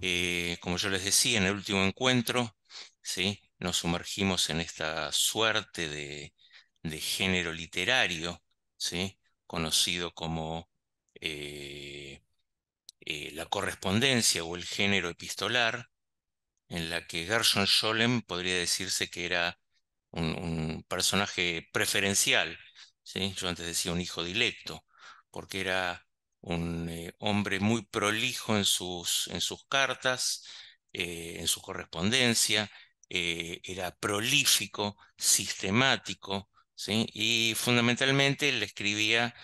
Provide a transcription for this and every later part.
Eh, como yo les decía, en el último encuentro, ¿sí? nos sumergimos en esta suerte de, género literario, ¿sí? conocido como eh, eh, la correspondencia o el género epistolar, en la que Gershon Scholem podría decirse que era un, personaje preferencial, ¿sí? yo antes decía un hijo dilecto, porque era un eh, hombre muy prolijo en sus, en sus cartas, eh, en su correspondencia, eh, era prolífico, sistemático, ¿sí? y fundamentalmente le escribía,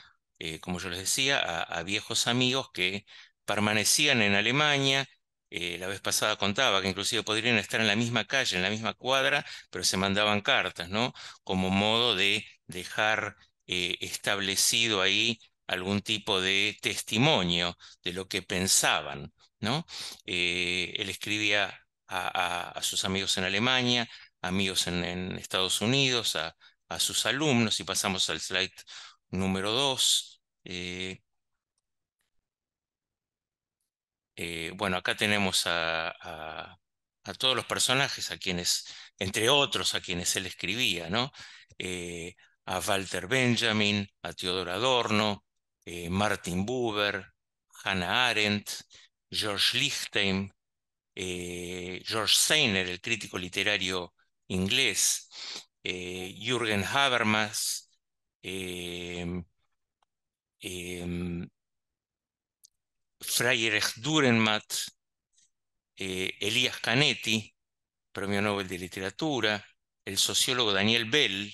como yo les decía, a, viejos amigos que permanecían en Alemania. la vez pasada contaba que inclusive podrían estar en la misma calle, en la misma cuadra, pero se mandaban cartas, ¿no? Como modo de dejar establecido ahí algún tipo de testimonio de lo que pensaban. ¿no? Eh, él escribía a, sus amigos en Alemania, amigos en, Estados Unidos, a, sus alumnos, y pasamos al slide número dos. Eh. Eh, bueno, acá tenemos a, todos los personajes, a quienes, entre otros, a quienes él escribía, ¿no? a Walter Benjamin, a Teodoro Adorno, eh, Martin Buber, Hannah Arendt, George Lichtheim, eh, George Seiner, el crítico literario inglés, eh, Jürgen Habermas, em, em, Friedrich Durenmat, Elías Canetti, premio Nobel de Literatura, el sociólogo Daniel Bell,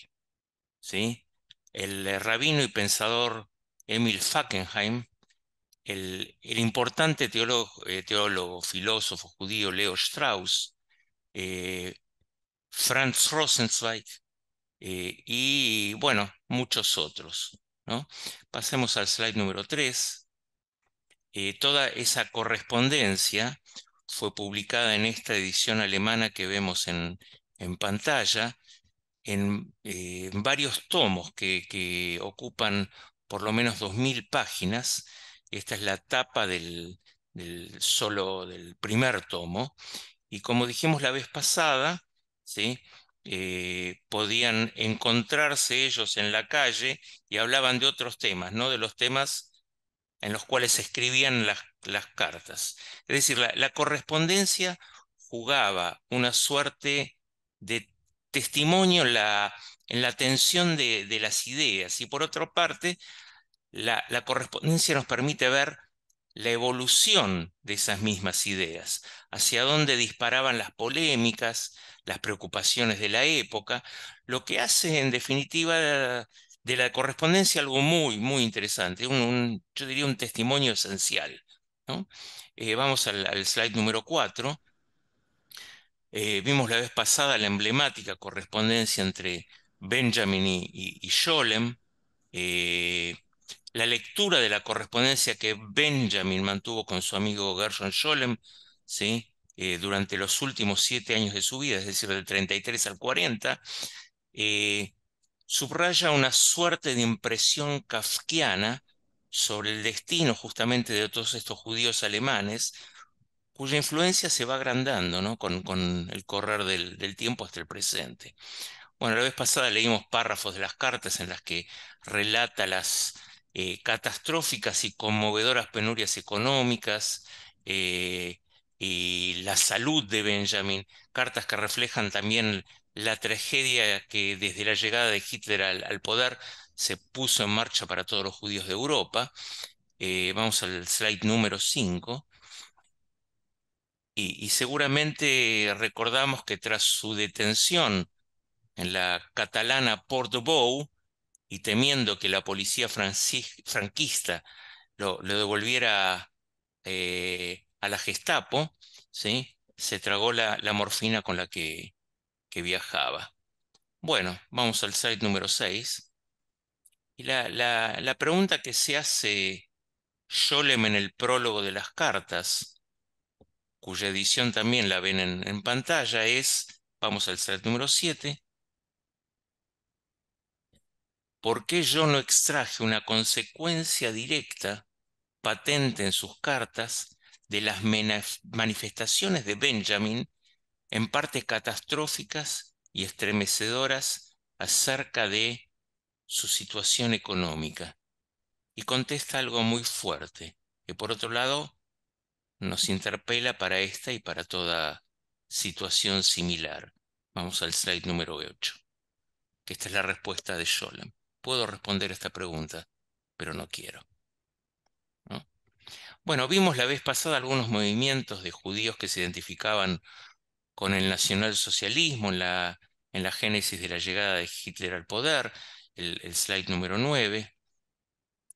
¿sí? el rabino y pensador Emil Fackenheim, el, importante eh, teólogo, filósofo judío Leo Strauss, eh, Franz Rosenzweig eh, y, bueno, muchos otros. ¿no? Pasemos al slide número 3. toda esa correspondencia fue publicada en esta edición alemana que vemos en, pantalla, en, varios tomos que, ocupan por lo menos 2.000 páginas. Esta es la tapa del, solo del primer tomo. Y como dijimos la vez pasada, ¿sí? Eh, podían encontrarse ellos en la calle y hablaban de otros temas, ¿no? de los temas en los cuales se escribían las, las, cartas. Es decir, la, la correspondencia jugaba una suerte de testimonio, la, en la tensión de, las ideas. Y por otra parte, la, correspondencia nos permite ver la evolución de esas mismas ideas, hacia dónde disparaban las polémicas, las preocupaciones de la época, lo que hace en definitiva de la correspondencia algo muy, muy interesante, yo diría un testimonio esencial. Eh, vamos al, slide número 4. Eh, vimos la vez pasada la emblemática correspondencia entre Benjamin y, Scholem, eh, la lectura de la correspondencia que Benjamin mantuvo con su amigo Gershon Scholem eh, durante los últimos siete años de su vida, es decir, del 33 al 40, eh, subraya una suerte de impresión kafkiana sobre el destino justamente de todos estos judíos alemanes, cuya influencia se va agrandando ¿no? con, el correr del tiempo hasta el presente. Bueno, la vez pasada leímos párrafos de las cartas en las que relata las eh, catastróficas y conmovedoras penurias económicas eh, y la salud de Benjamin, cartas que reflejan también la tragedia que desde la llegada de Hitler al, poder se puso en marcha para todos los judíos de Europa. Eh, vamos al slide número 5. y seguramente recordamos que tras su detención en la catalana Portbou y temiendo que la policía franquista lo, devolviera eh, a la Gestapo, ¿sí? se tragó la, morfina con la que, viajaba. Bueno, vamos al site número 6. Y la, pregunta que se hace Scholem en el prólogo de las cartas, cuya edición también la ven en, en pantalla, es, vamos al site número 7, ¿por qué yo no extraje una consecuencia directa, patente en sus cartas, de las manifestaciones de Benjamin, en partes catastróficas y estremecedoras acerca de su situación económica? Y contesta algo muy fuerte, que por otro lado nos interpela para esta y para toda situación similar. Vamos al slide número 8, que esta es la respuesta de Sholem puedo responder esta pregunta, pero no quiero. Bueno, vimos la vez pasada algunos movimientos de judíos que se identificaban con el nacionalsocialismo en la, en la génesis de la llegada de Hitler al poder, el, slide número 9,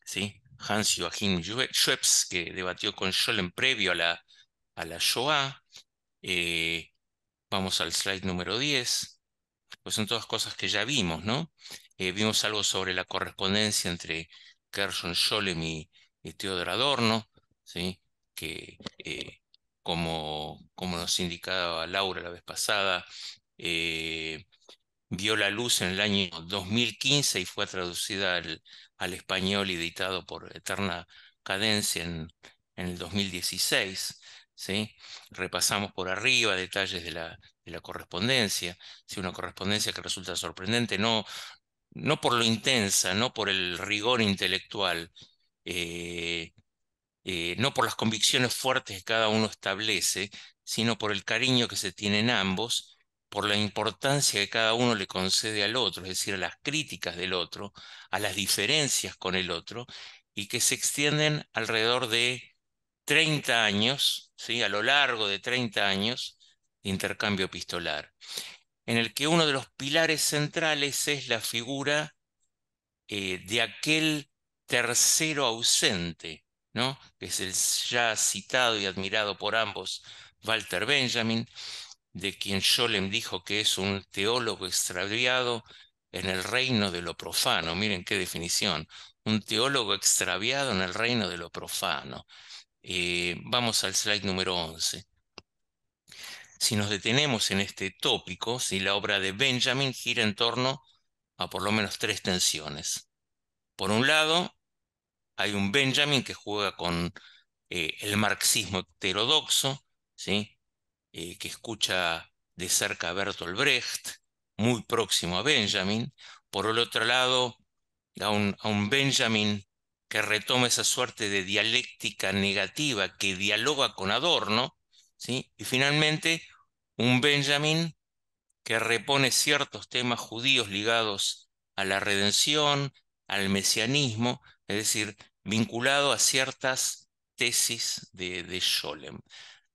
¿sí? Hans Joachim Schweppes, que debatió con Scholem previo a la, a la Shoah. Eh, vamos al slide número 10. Pues son todas cosas que ya vimos, ¿no? Eh, vimos algo sobre la correspondencia entre Kershon Scholem y, Teodor Adorno, ¿sí? que eh, como, como, nos indicaba Laura la vez pasada, eh, vio la luz en el año 2015 y fue traducida al, español y editado por Eterna Cadencia en, en el 2016. ¿sí? Repasamos por arriba detalles de la, de la correspondencia, ¿sí? una correspondencia que resulta sorprendente, no, no por lo intensa, no por el rigor intelectual, eh, eh, no por las convicciones fuertes que cada uno establece, sino por el cariño que se tienen ambos, por la importancia que cada uno le concede al otro, es decir, a las críticas del otro, a las diferencias con el otro, y que se extienden alrededor de 30 años, ¿sí? a lo largo de 30 años de intercambio epistolar en el que uno de los pilares centrales es la figura eh, de aquel tercero ausente, ¿no? que es el ya citado y admirado por ambos Walter Benjamin, de quien Scholem dijo que es un teólogo extraviado en el reino de lo profano. Miren qué definición, un teólogo extraviado en el reino de lo profano. Eh, vamos al slide número 11 si nos detenemos en este tópico, si la obra de Benjamin gira en torno a por lo menos tres tensiones. Por un lado, hay un Benjamin que juega con eh, el marxismo heterodoxo, ¿sí? Eh, que escucha de cerca a Bertolt Brecht, muy próximo a Benjamin. Por el otro lado, hay a un Benjamin que retoma esa suerte de dialéctica negativa que dialoga con Adorno, y finalmente, un Benjamín que repone ciertos temas judíos ligados a la redención, al mesianismo, es decir, vinculado a ciertas tesis de, de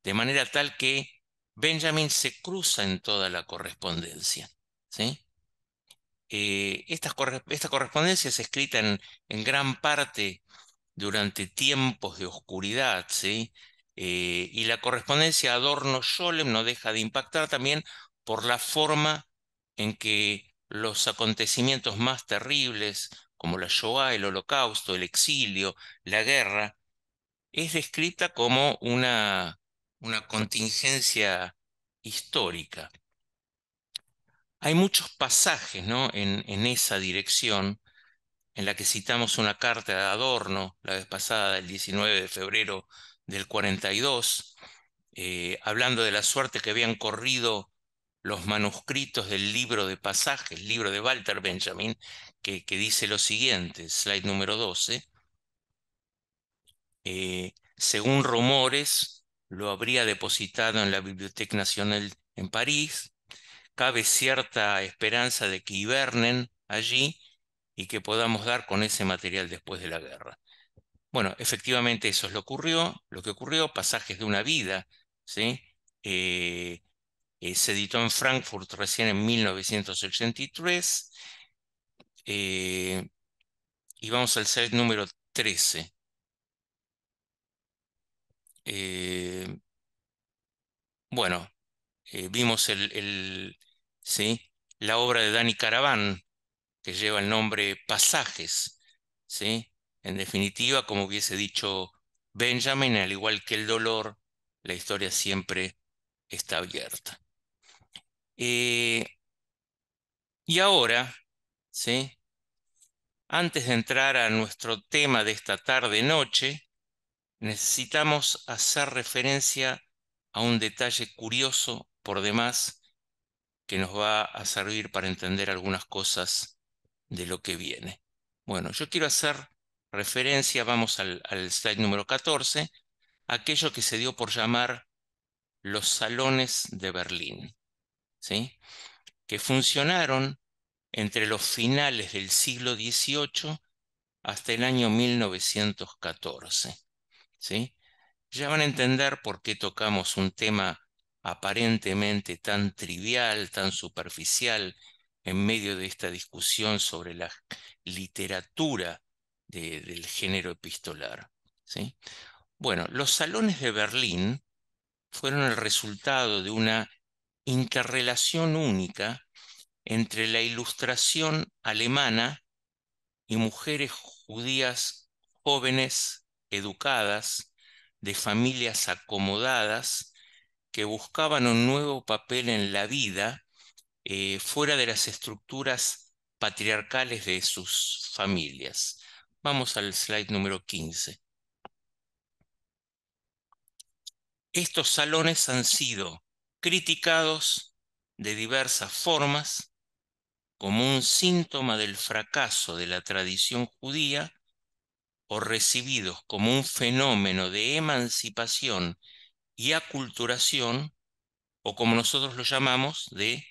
de manera tal que Benjamin se cruza en toda la correspondencia. ¿sí? Eh, esta, correspondencia es escrita en, en, gran parte durante tiempos de oscuridad, ¿sí? Eh, y la correspondencia Adorno-Scholem no deja de impactar también por la forma en que los acontecimientos más terribles, como la Shoah, el holocausto, el exilio, la guerra, es descrita como una, una contingencia histórica. Hay muchos pasajes en, en esa dirección, en la que citamos una carta de Adorno, la vez pasada, el 19 de febrero del 42, eh, hablando de la suerte que habían corrido los manuscritos del libro de pasajes, libro de Walter Benjamin, que, dice lo siguiente, slide número 12, eh, según rumores, lo habría depositado en la Biblioteca Nacional en París, cabe cierta esperanza de que hibernen allí y que podamos dar con ese material después de la guerra. Bueno, efectivamente eso es lo, ocurrió, lo que ocurrió, pasajes de una vida, ¿sí? Eh, eh, se editó en Frankfurt recién en 1983. Eh, y vamos al set número 13. bueno, vimos el, la obra de Dani Caravan, que lleva el nombre Pasajes. ¿sí? En definitiva, como hubiese dicho Benjamin, al igual que el dolor, la historia siempre está abierta. Eh, y ahora, ¿sí? antes de entrar a nuestro tema de esta tarde-noche, necesitamos hacer referencia a un detalle curioso por demás que nos va a servir para entender algunas cosas de lo que viene. Bueno, yo quiero hacer referencia, vamos al, slide número 14, aquello que se dio por llamar los salones de Berlín, ¿sí? que funcionaron entre los finales del siglo XVIII hasta el año 1914. ¿sí? Ya van a entender por qué tocamos un tema aparentemente tan trivial, tan superficial, en medio de esta discusión sobre la literatura del género epistolar. ¿sí? Bueno, los salones de Berlín fueron el resultado de una interrelación única entre la ilustración alemana y mujeres judías jóvenes, educadas, de familias acomodadas, que buscaban un nuevo papel en la vida eh, fuera de las estructuras patriarcales de sus familias. Vamos al slide número 15. Estos salones han sido criticados de diversas formas como un síntoma del fracaso de la tradición judía o recibidos como un fenómeno de emancipación y aculturación o como nosotros lo llamamos de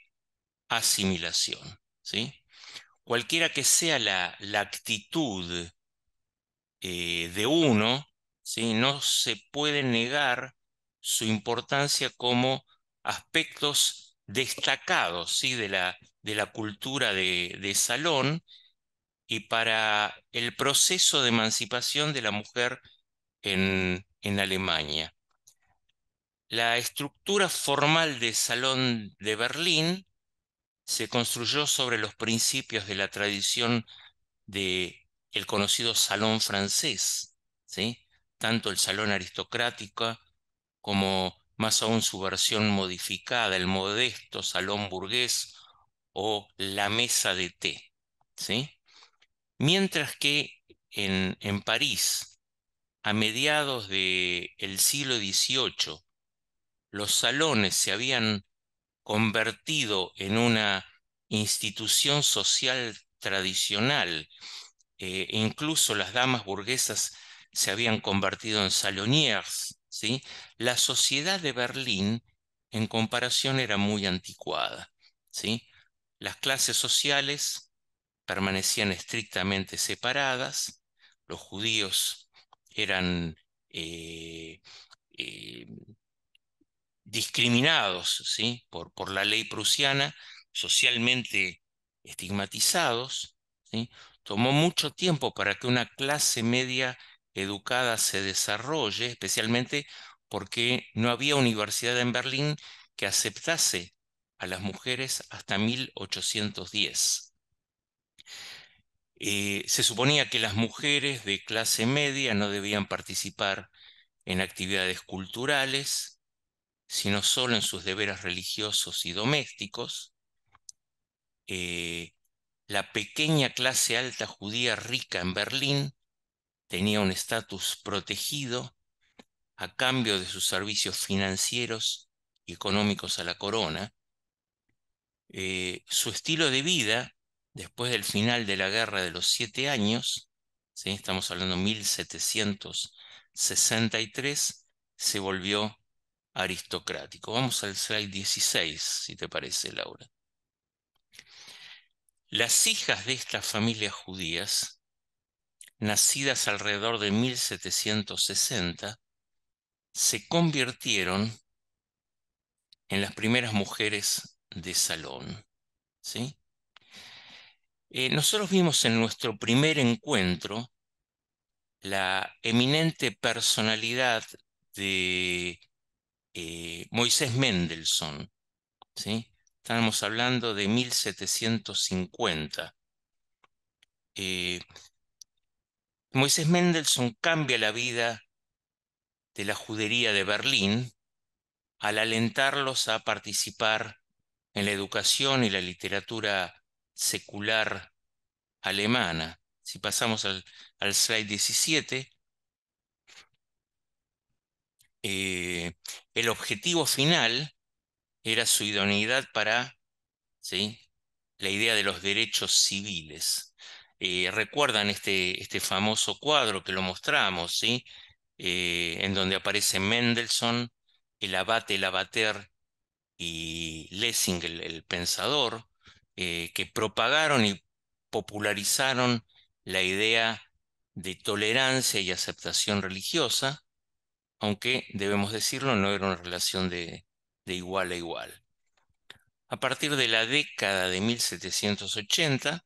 asimilación. ¿sí? Cualquiera que sea la, la actitud eh, de uno, ¿sí? no se puede negar su importancia como aspectos destacados ¿sí? de, la, de la cultura de, salón y para el proceso de emancipación de la mujer en, en Alemania. La estructura formal de Salón de Berlín se construyó sobre los principios de la tradición de el conocido salón francés, ¿sí? tanto el salón aristocrático como más aún su versión modificada, el modesto salón burgués o la mesa de té. ¿sí? Mientras que en, en París, a mediados del el siglo XVIII, los salones se habían convertido en una institución social tradicional eh, incluso las damas burguesas se habían convertido en saloniers, ¿sí? la sociedad de Berlín en comparación era muy anticuada. ¿sí? Las clases sociales permanecían estrictamente separadas, los judíos eran eh, eh, discriminados ¿sí? por, por, la ley prusiana, socialmente estigmatizados, ¿sí? Tomó mucho tiempo para que una clase media educada se desarrolle, especialmente porque no había universidad en Berlín que aceptase a las mujeres hasta 1810. Eh, se suponía que las mujeres de clase media no debían participar en actividades culturales, sino solo en sus deberes religiosos y domésticos. Eh, la pequeña clase alta judía rica en Berlín tenía un estatus protegido a cambio de sus servicios financieros y económicos a la corona. Eh, su estilo de vida, después del final de la Guerra de los Siete Años, estamos hablando de 1763, se volvió aristocrático. Vamos al slide 16, si te parece, Laura. Las hijas de estas familias judías, nacidas alrededor de 1760, se convirtieron en las primeras mujeres de Salón. ¿sí? Eh, nosotros vimos en nuestro primer encuentro la eminente personalidad de eh, Moisés Mendelssohn, ¿sí? Estamos hablando de 1750. Eh, Moisés Mendelssohn cambia la vida de la judería de Berlín al alentarlos a participar en la educación y la literatura secular alemana. Si pasamos al, slide 17, eh, el objetivo final era su idoneidad para ¿sí? la idea de los derechos civiles. Eh, recuerdan este, este, famoso cuadro que lo mostramos, ¿sí? Eh, en donde aparece Mendelssohn, el abate, el abater y Lessing, el, pensador, eh, que propagaron y popularizaron la idea de tolerancia y aceptación religiosa, aunque debemos decirlo, no era una relación de, de igual a igual. A partir de la década de 1780,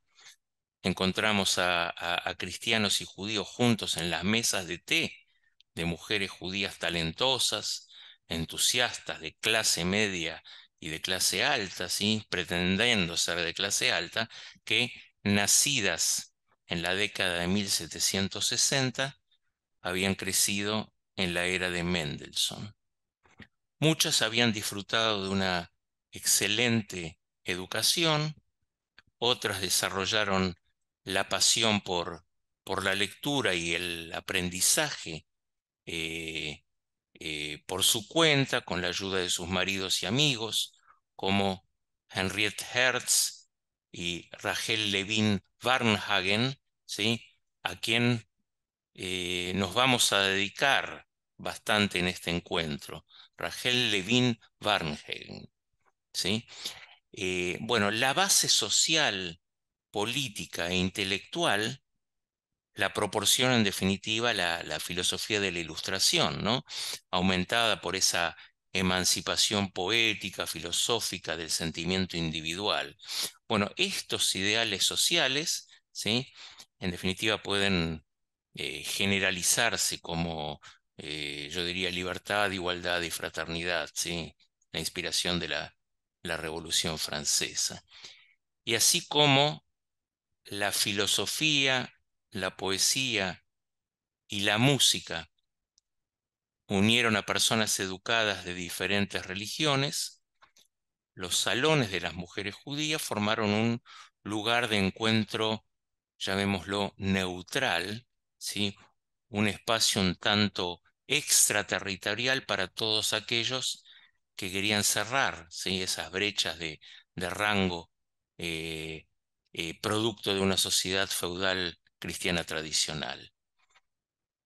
encontramos a, cristianos y judíos juntos en las mesas de té de mujeres judías talentosas, entusiastas de clase media y de clase alta, ¿sí? pretendiendo ser de clase alta, que nacidas en la década de 1760 habían crecido en la era de Mendelssohn. Muchas habían disfrutado de una excelente educación, otras desarrollaron la pasión por, la lectura y el aprendizaje eh, eh, por su cuenta, con la ayuda de sus maridos y amigos, como Henriette Hertz y Rachel Levin Varnhagen, ¿sí? a quien eh, nos vamos a dedicar bastante en este encuentro. Rachel Levin Barnhagen. ¿sí? Eh, bueno, la base social, política e intelectual la proporciona en definitiva la, filosofía de la ilustración, ¿no? aumentada por esa emancipación poética, filosófica del sentimiento individual. Bueno, estos ideales sociales, ¿sí? en definitiva, pueden eh, generalizarse como eh, yo diría libertad, igualdad y fraternidad, ¿sí? la inspiración de la, la Revolución Francesa. Y así como la filosofía, la poesía y la música unieron a personas educadas de diferentes religiones, los salones de las mujeres judías formaron un lugar de encuentro, llamémoslo neutral, ¿sí? un espacio un tanto extraterritorial para todos aquellos que querían cerrar esas brechas de, rango eh, eh, producto de una sociedad feudal cristiana tradicional.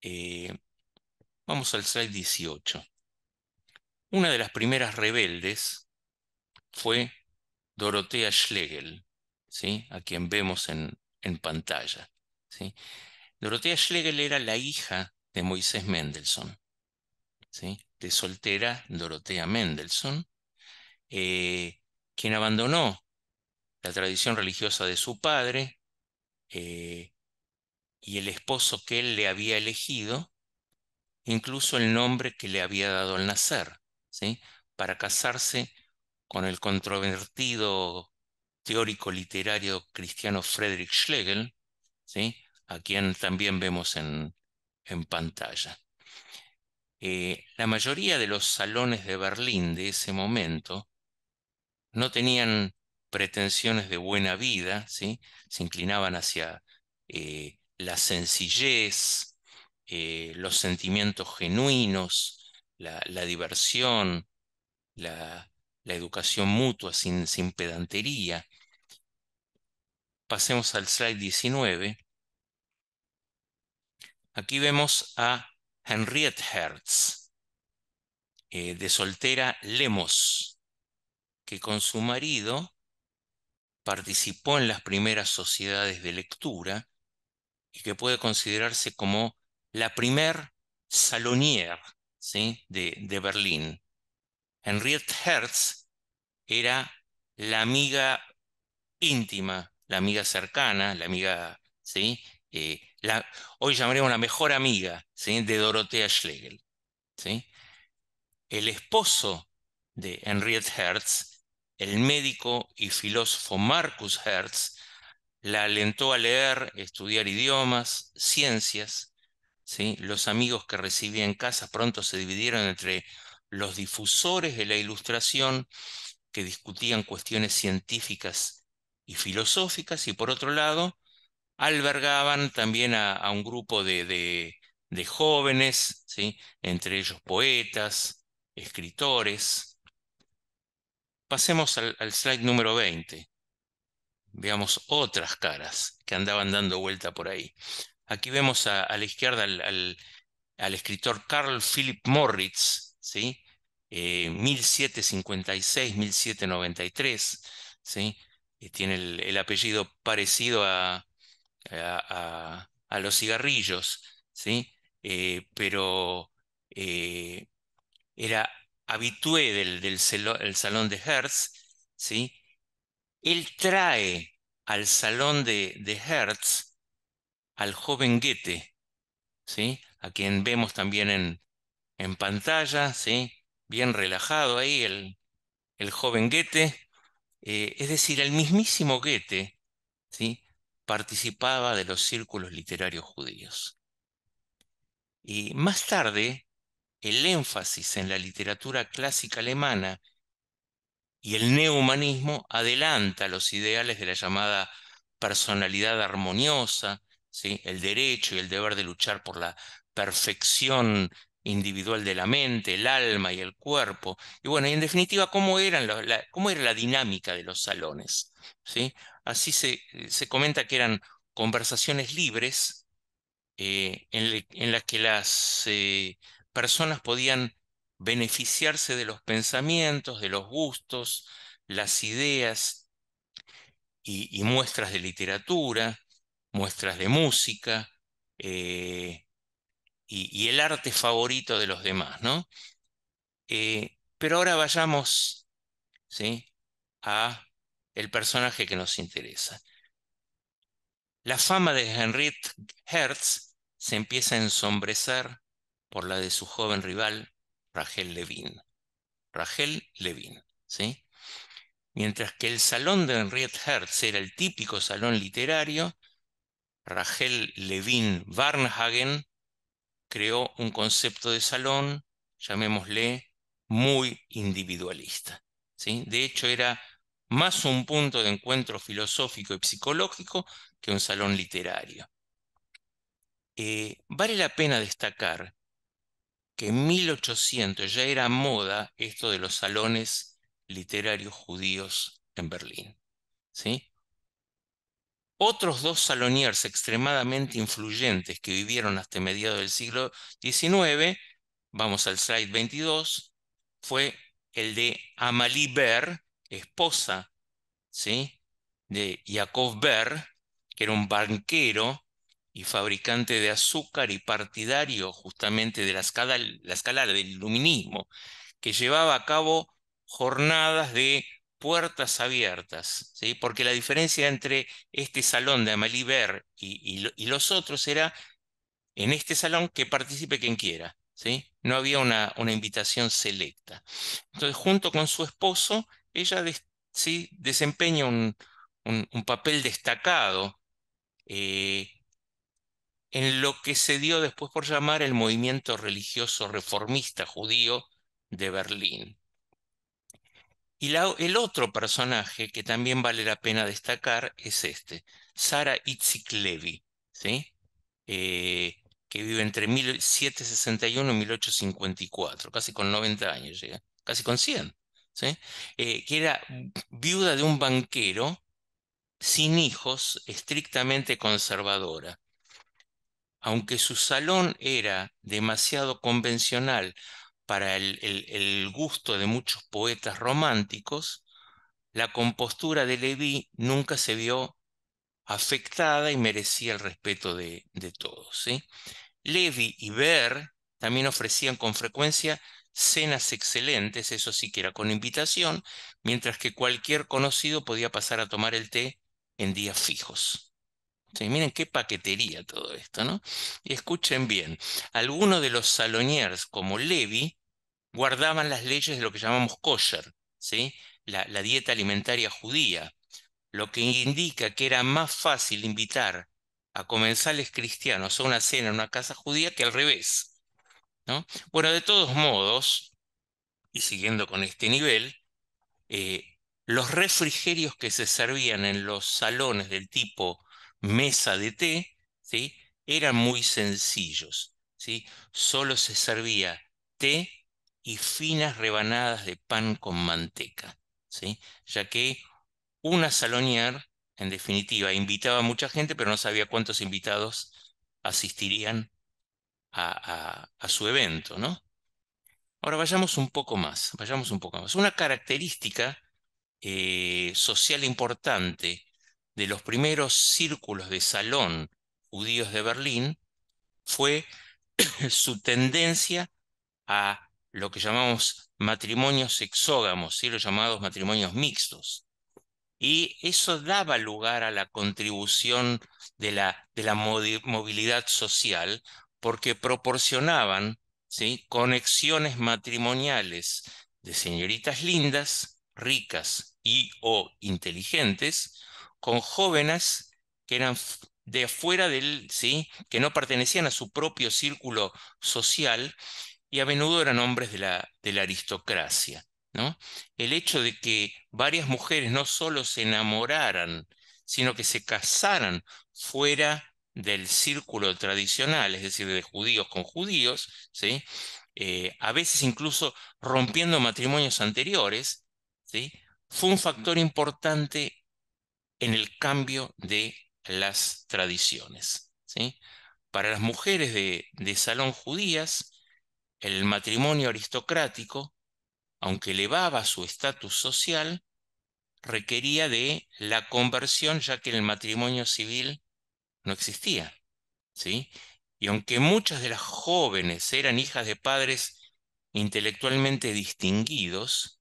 Eh, vamos al slide 18. Una de las primeras rebeldes fue Dorotea Schlegel, ¿sí? a quien vemos en, en pantalla. ¿sí? Dorotea Schlegel era la hija de Moisés Mendelssohn, ¿sí? de soltera Dorotea Mendelssohn, eh, quien abandonó la tradición religiosa de su padre eh, y el esposo que él le había elegido, incluso el nombre que le había dado al nacer, ¿sí? para casarse con el controvertido teórico literario cristiano Friedrich Schlegel, ¿sí? a quien también vemos en, pantalla. Eh, la mayoría de los salones de Berlín de ese momento no tenían pretensiones de buena vida, ¿sí? se inclinaban hacia eh, la sencillez, eh, los sentimientos genuinos, la, diversión, la, la, educación mutua sin, sin pedantería. Pasemos al slide 19. Aquí vemos a Henriette Hertz, eh, de soltera Lemos, que con su marido participó en las primeras sociedades de lectura y que puede considerarse como la primer salonier de, Berlín. Henriette Hertz era la amiga íntima, la amiga cercana, la amiga ¿sí? Eh, la, hoy llamaría la mejor amiga de Dorotea Schlegel. El esposo de Henriette Hertz, el médico y filósofo Marcus Hertz, la alentó a leer, estudiar idiomas, ciencias. ¿sí? Los amigos que recibía en casa pronto se dividieron entre los difusores de la ilustración que discutían cuestiones científicas y filosóficas, y por otro lado, albergaban también a, un grupo de, jóvenes, ¿sí? entre ellos poetas, escritores. Pasemos al, slide número 20. Veamos otras caras que andaban dando vuelta por ahí. Aquí vemos a, la izquierda al, escritor Carl Philip Moritz, ¿sí? 1756-1793, eh, ¿sí? Eh, tiene el, apellido parecido a, a, los cigarrillos, ¿sí? Eh, pero eh, era habitué del, el salón de Hertz, ¿sí? él trae al salón de, Hertz al joven Goethe, ¿sí? a quien vemos también en, pantalla, ¿sí? bien relajado ahí el, joven Goethe, eh, es decir, el mismísimo Goethe, ¿sí? participaba de los círculos literarios judíos. Y más tarde, el énfasis en la literatura clásica alemana y el neohumanismo adelanta los ideales de la llamada personalidad armoniosa, el derecho y el deber de luchar por la perfección individual de la mente, el alma y el cuerpo. Y bueno, y en definitiva, cómo, era la dinámica de los salones. ¿Sí? Así se, se, comenta que eran conversaciones libres eh, en, las que las eh, personas podían beneficiarse de los pensamientos, de los gustos, las ideas y, muestras de literatura, muestras de música, eh, y, el arte favorito de los demás, ¿no? Eh, pero ahora vayamos ¿sí? a el personaje que nos interesa. La fama de Henriette Hertz se empieza a ensombrecer por la de su joven rival, Rachel Levin. Rachel Levin, ¿sí? Mientras que el salón de Henriette Hertz era el típico salón literario, Rachel Levin Varnhagen creó un concepto de salón, llamémosle, muy individualista. ¿sí? De hecho, era más un punto de encuentro filosófico y psicológico que un salón literario. Eh, vale la pena destacar que en 1800 ya era moda esto de los salones literarios judíos en Berlín. ¿sí? Otros dos saloniers extremadamente influyentes que vivieron hasta mediados del siglo XIX, vamos al slide 22, fue el de Amalie Ber, esposa ¿sí? de Jacob Ber, que era un banquero y fabricante de azúcar y partidario justamente de la escala, la escala del iluminismo, que llevaba a cabo jornadas de puertas abiertas, ¿sí? porque la diferencia entre este salón de Amélie Ver y, los otros era en este salón que participe quien quiera. ¿sí? No había una, una invitación selecta. Entonces, junto con su esposo, ella ¿sí? desempeña un, papel destacado eh, en lo que se dio después por llamar el movimiento religioso reformista judío de Berlín. Y el otro personaje que también vale la pena destacar es este, Sara Itziklevi, ¿sí? Eh, que vive entre 1761 y 1854, casi con 90 años llega, casi con 100, ¿sí? Eh, que era viuda de un banquero sin hijos, estrictamente conservadora. Aunque su salón era demasiado convencional para el, gusto de muchos poetas románticos, la compostura de Levi nunca se vio afectada y merecía el respeto de, todos. ¿sí? Levi y Ver también ofrecían con frecuencia cenas excelentes, eso sí que era con invitación, mientras que cualquier conocido podía pasar a tomar el té en días fijos. miren qué paquetería todo esto, ¿no? Y escuchen bien, algunos de los saloniers como Levi guardaban las leyes de lo que llamamos kosher, ¿sí? la, dieta alimentaria judía, lo que indica que era más fácil invitar a comensales cristianos a una cena en una casa judía que al revés. ¿no? Bueno, de todos modos, y siguiendo con este nivel, eh, los refrigerios que se servían en los salones del tipo mesa de té ¿sí? eran muy sencillos. ¿sí? Solo se servía té y finas rebanadas de pan con manteca, ¿sí? ya que una salonier, en definitiva, invitaba a mucha gente, pero no sabía cuántos invitados asistirían a, su evento. ¿no? Ahora vayamos un poco más, vayamos un poco más. Una característica eh, social importante de los primeros círculos de salón judíos de Berlín fue su tendencia a lo que llamamos matrimonios exógamos, ¿sí? los llamados matrimonios mixtos. Y eso daba lugar a la contribución de la, de la movilidad social porque proporcionaban ¿sí? conexiones matrimoniales de señoritas lindas, ricas y o inteligentes con jóvenes que eran de afuera del, ¿sí? que no pertenecían a su propio círculo social y a menudo eran hombres de la, aristocracia. El hecho de que varias mujeres no solo se enamoraran, sino que se casaran fuera del círculo tradicional, es decir, de judíos con judíos, ¿sí? Eh, a veces incluso rompiendo matrimonios anteriores, ¿sí? fue un factor importante en el cambio de las tradiciones. ¿sí? Para las mujeres de salón judías, el matrimonio aristocrático, aunque elevaba su estatus social, requería de la conversión ya que el matrimonio civil no existía. ¿sí? Y aunque muchas de las jóvenes eran hijas de padres intelectualmente distinguidos,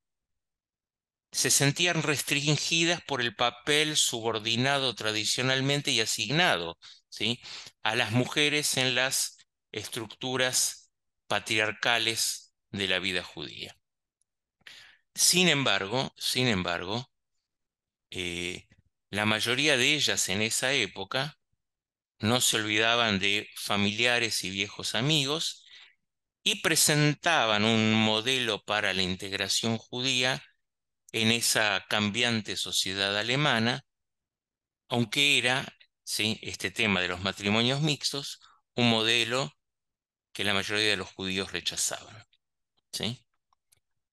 se sentían restringidas por el papel subordinado tradicionalmente y asignado ¿sí? a las mujeres en las estructuras patriarcales de la vida judía. Sin embargo, sin embargo, eh, la mayoría de ellas en esa época no se olvidaban de familiares y viejos amigos y presentaban un modelo para la integración judía en esa cambiante sociedad alemana, aunque era, este tema de los matrimonios mixtos, un modelo que la mayoría de los judíos rechazaban.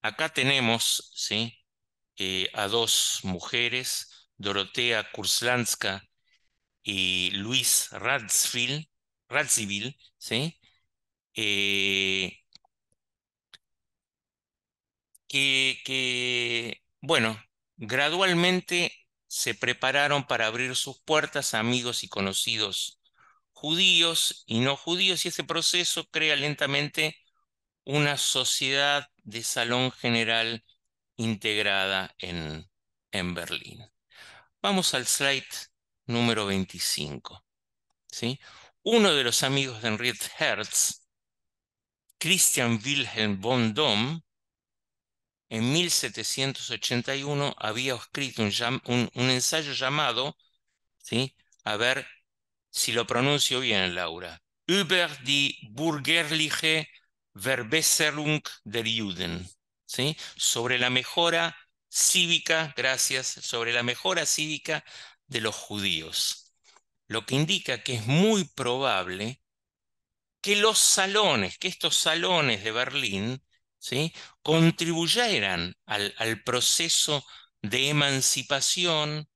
Acá tenemos ¿sí? Eh, a dos mujeres, Dorotea Kurslanska y Luis Ratzivil, ¿sí? Eh, que, bueno, gradualmente se prepararon para abrir sus puertas a amigos y conocidos judíos y no judíos, y ese proceso crea lentamente una sociedad de salón general integrada en, en Berlín. Vamos al slide número 25. ¿sí? Uno de los amigos de Henriette Hertz, Christian Wilhelm von Dom, en 1781 había escrito un, un, ensayo llamado ¿sí? A ver si lo pronuncio bien, Laura, über die bürgerliche Verbesserung der Juden, ¿sí? sobre la mejora cívica, gracias, sobre la mejora cívica de los judíos, lo que indica que es muy probable que los salones, que estos salones de Berlín, ¿sí? contribuyeran al, proceso de emancipación,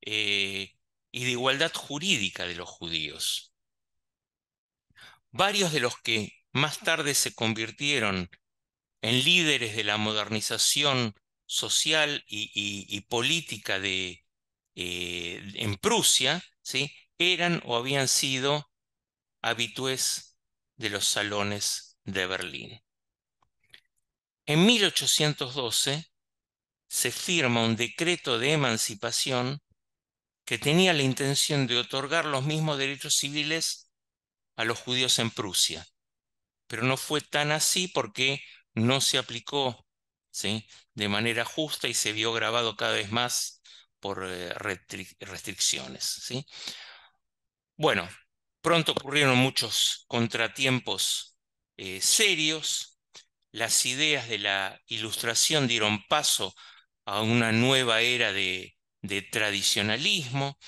eh, y de igualdad jurídica de los judíos. Varios de los que más tarde se convirtieron en líderes de la modernización social y, política de, eh, en Prusia, ¿sí? eran o habían sido habitués de los salones de Berlín. En 1812 se firma un decreto de emancipación que tenía la intención de otorgar los mismos derechos civiles a los judíos en Prusia. Pero no fue tan así porque no se aplicó ¿sí? de manera justa y se vio grabado cada vez más por eh, restricciones. ¿sí? Bueno, pronto ocurrieron muchos contratiempos eh, serios, las ideas de la ilustración dieron paso a una nueva era de de tradicionalismo,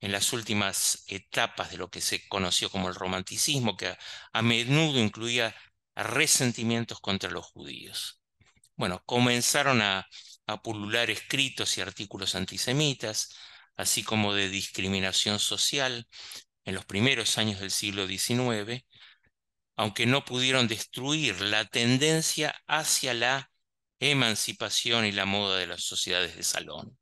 en las últimas etapas de lo que se conoció como el romanticismo, que a, menudo incluía resentimientos contra los judíos. Bueno, comenzaron a pulular escritos y artículos antisemitas, así como de discriminación social en los primeros años del siglo XIX, aunque no pudieron destruir la tendencia hacia la emancipación y la moda de las sociedades de salón.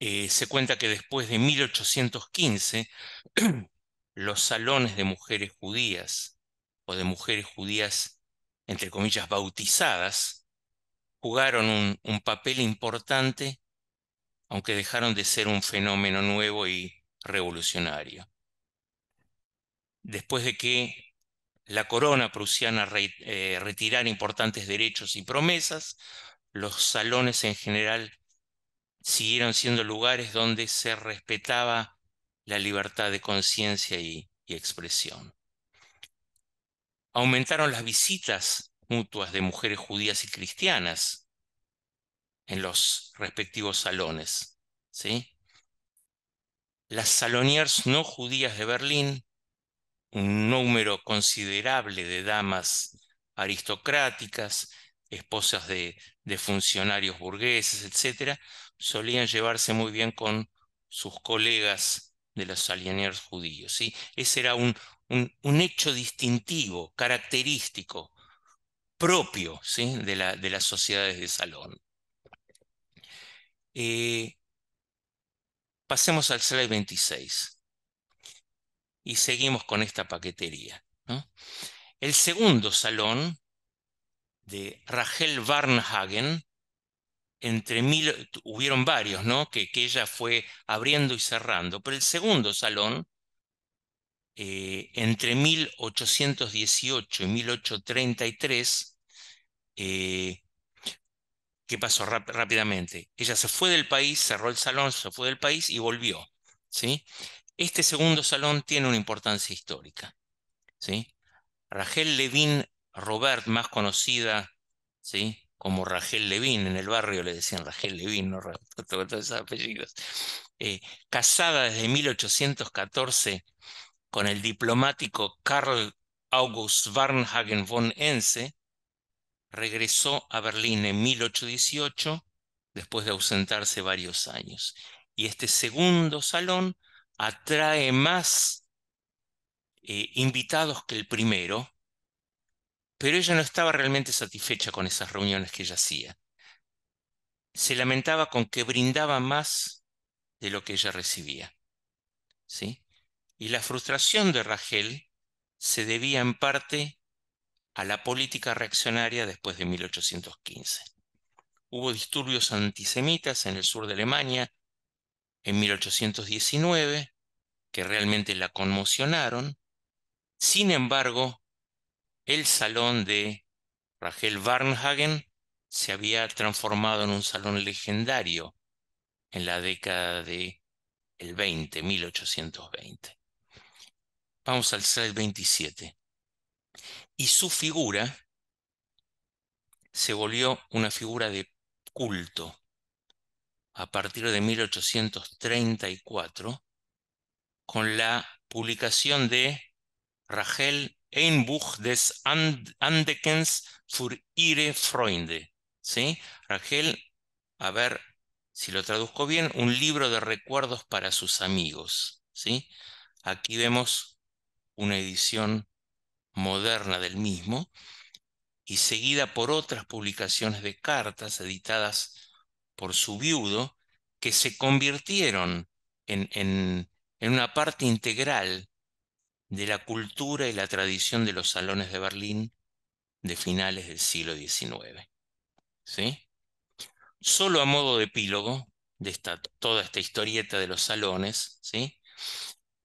Eh, se cuenta que después de 1815, los salones de mujeres judías o de mujeres judías, entre comillas, bautizadas, jugaron un, papel importante, aunque dejaron de ser un fenómeno nuevo y revolucionario. Después de que la corona prusiana eh, retirara importantes derechos y promesas, los salones en general siguieron siendo lugares donde se respetaba la libertad de conciencia y, expresión. Aumentaron las visitas mutuas de mujeres judías y cristianas en los respectivos salones. ¿sí? Las saloniers no judías de Berlín, un número considerable de damas aristocráticas, esposas de, funcionarios burgueses, etc., solían llevarse muy bien con sus colegas de los alieneros judíos. ¿sí? Ese era un, hecho distintivo, característico, propio de, las sociedades de salón. Eh, pasemos al slide 26 y seguimos con esta paquetería. El segundo salón de Rachel Varnhagen, entre mil, hubieron varios, ¿no? Que, ella fue abriendo y cerrando, pero el segundo salón, eh, entre 1818 y 1833, eh, ¿qué pasó rápidamente? Ella se fue del país, cerró el salón, se fue del país y volvió, ¿sí? Este segundo salón tiene una importancia histórica, ¿sí? Rachel Levin Robert, más conocida ¿sí? como Rachel Levin, en el barrio le decían Rachel Levin, no todos esos apellidos, eh, casada desde 1814 con el diplomático Karl August Warnhagen von Ense, regresó a Berlín en 1818 después de ausentarse varios años. Y este segundo salón atrae más eh, invitados que el primero, pero ella no estaba realmente satisfecha con esas reuniones que ella hacía. Se lamentaba con que brindaba más de lo que ella recibía. ¿Sí? Y la frustración de Rachel se debía en parte a la política reaccionaria después de 1815. Hubo disturbios antisemitas en el sur de Alemania en 1819 que realmente la conmocionaron. Sin embargo, el salón de Rachel Barnhagen se había transformado en un salón legendario en la década del 20, 1820. Vamos al slide 27. Y su figura se volvió una figura de culto a partir de 1834 con la publicación de Rachel ein Buch des Andekens für ihre Freunde. ¿Sí? Rachel, a ver si lo traduzco bien, un libro de recuerdos para sus amigos. ¿Sí? Aquí vemos una edición moderna del mismo y seguida por otras publicaciones de cartas editadas por su viudo que se convirtieron en, en una parte integral de la cultura y la tradición de los salones de Berlín de finales del siglo XIX. ¿Sí? Solo a modo de epílogo de esta, toda esta historieta de los salones, ¿sí?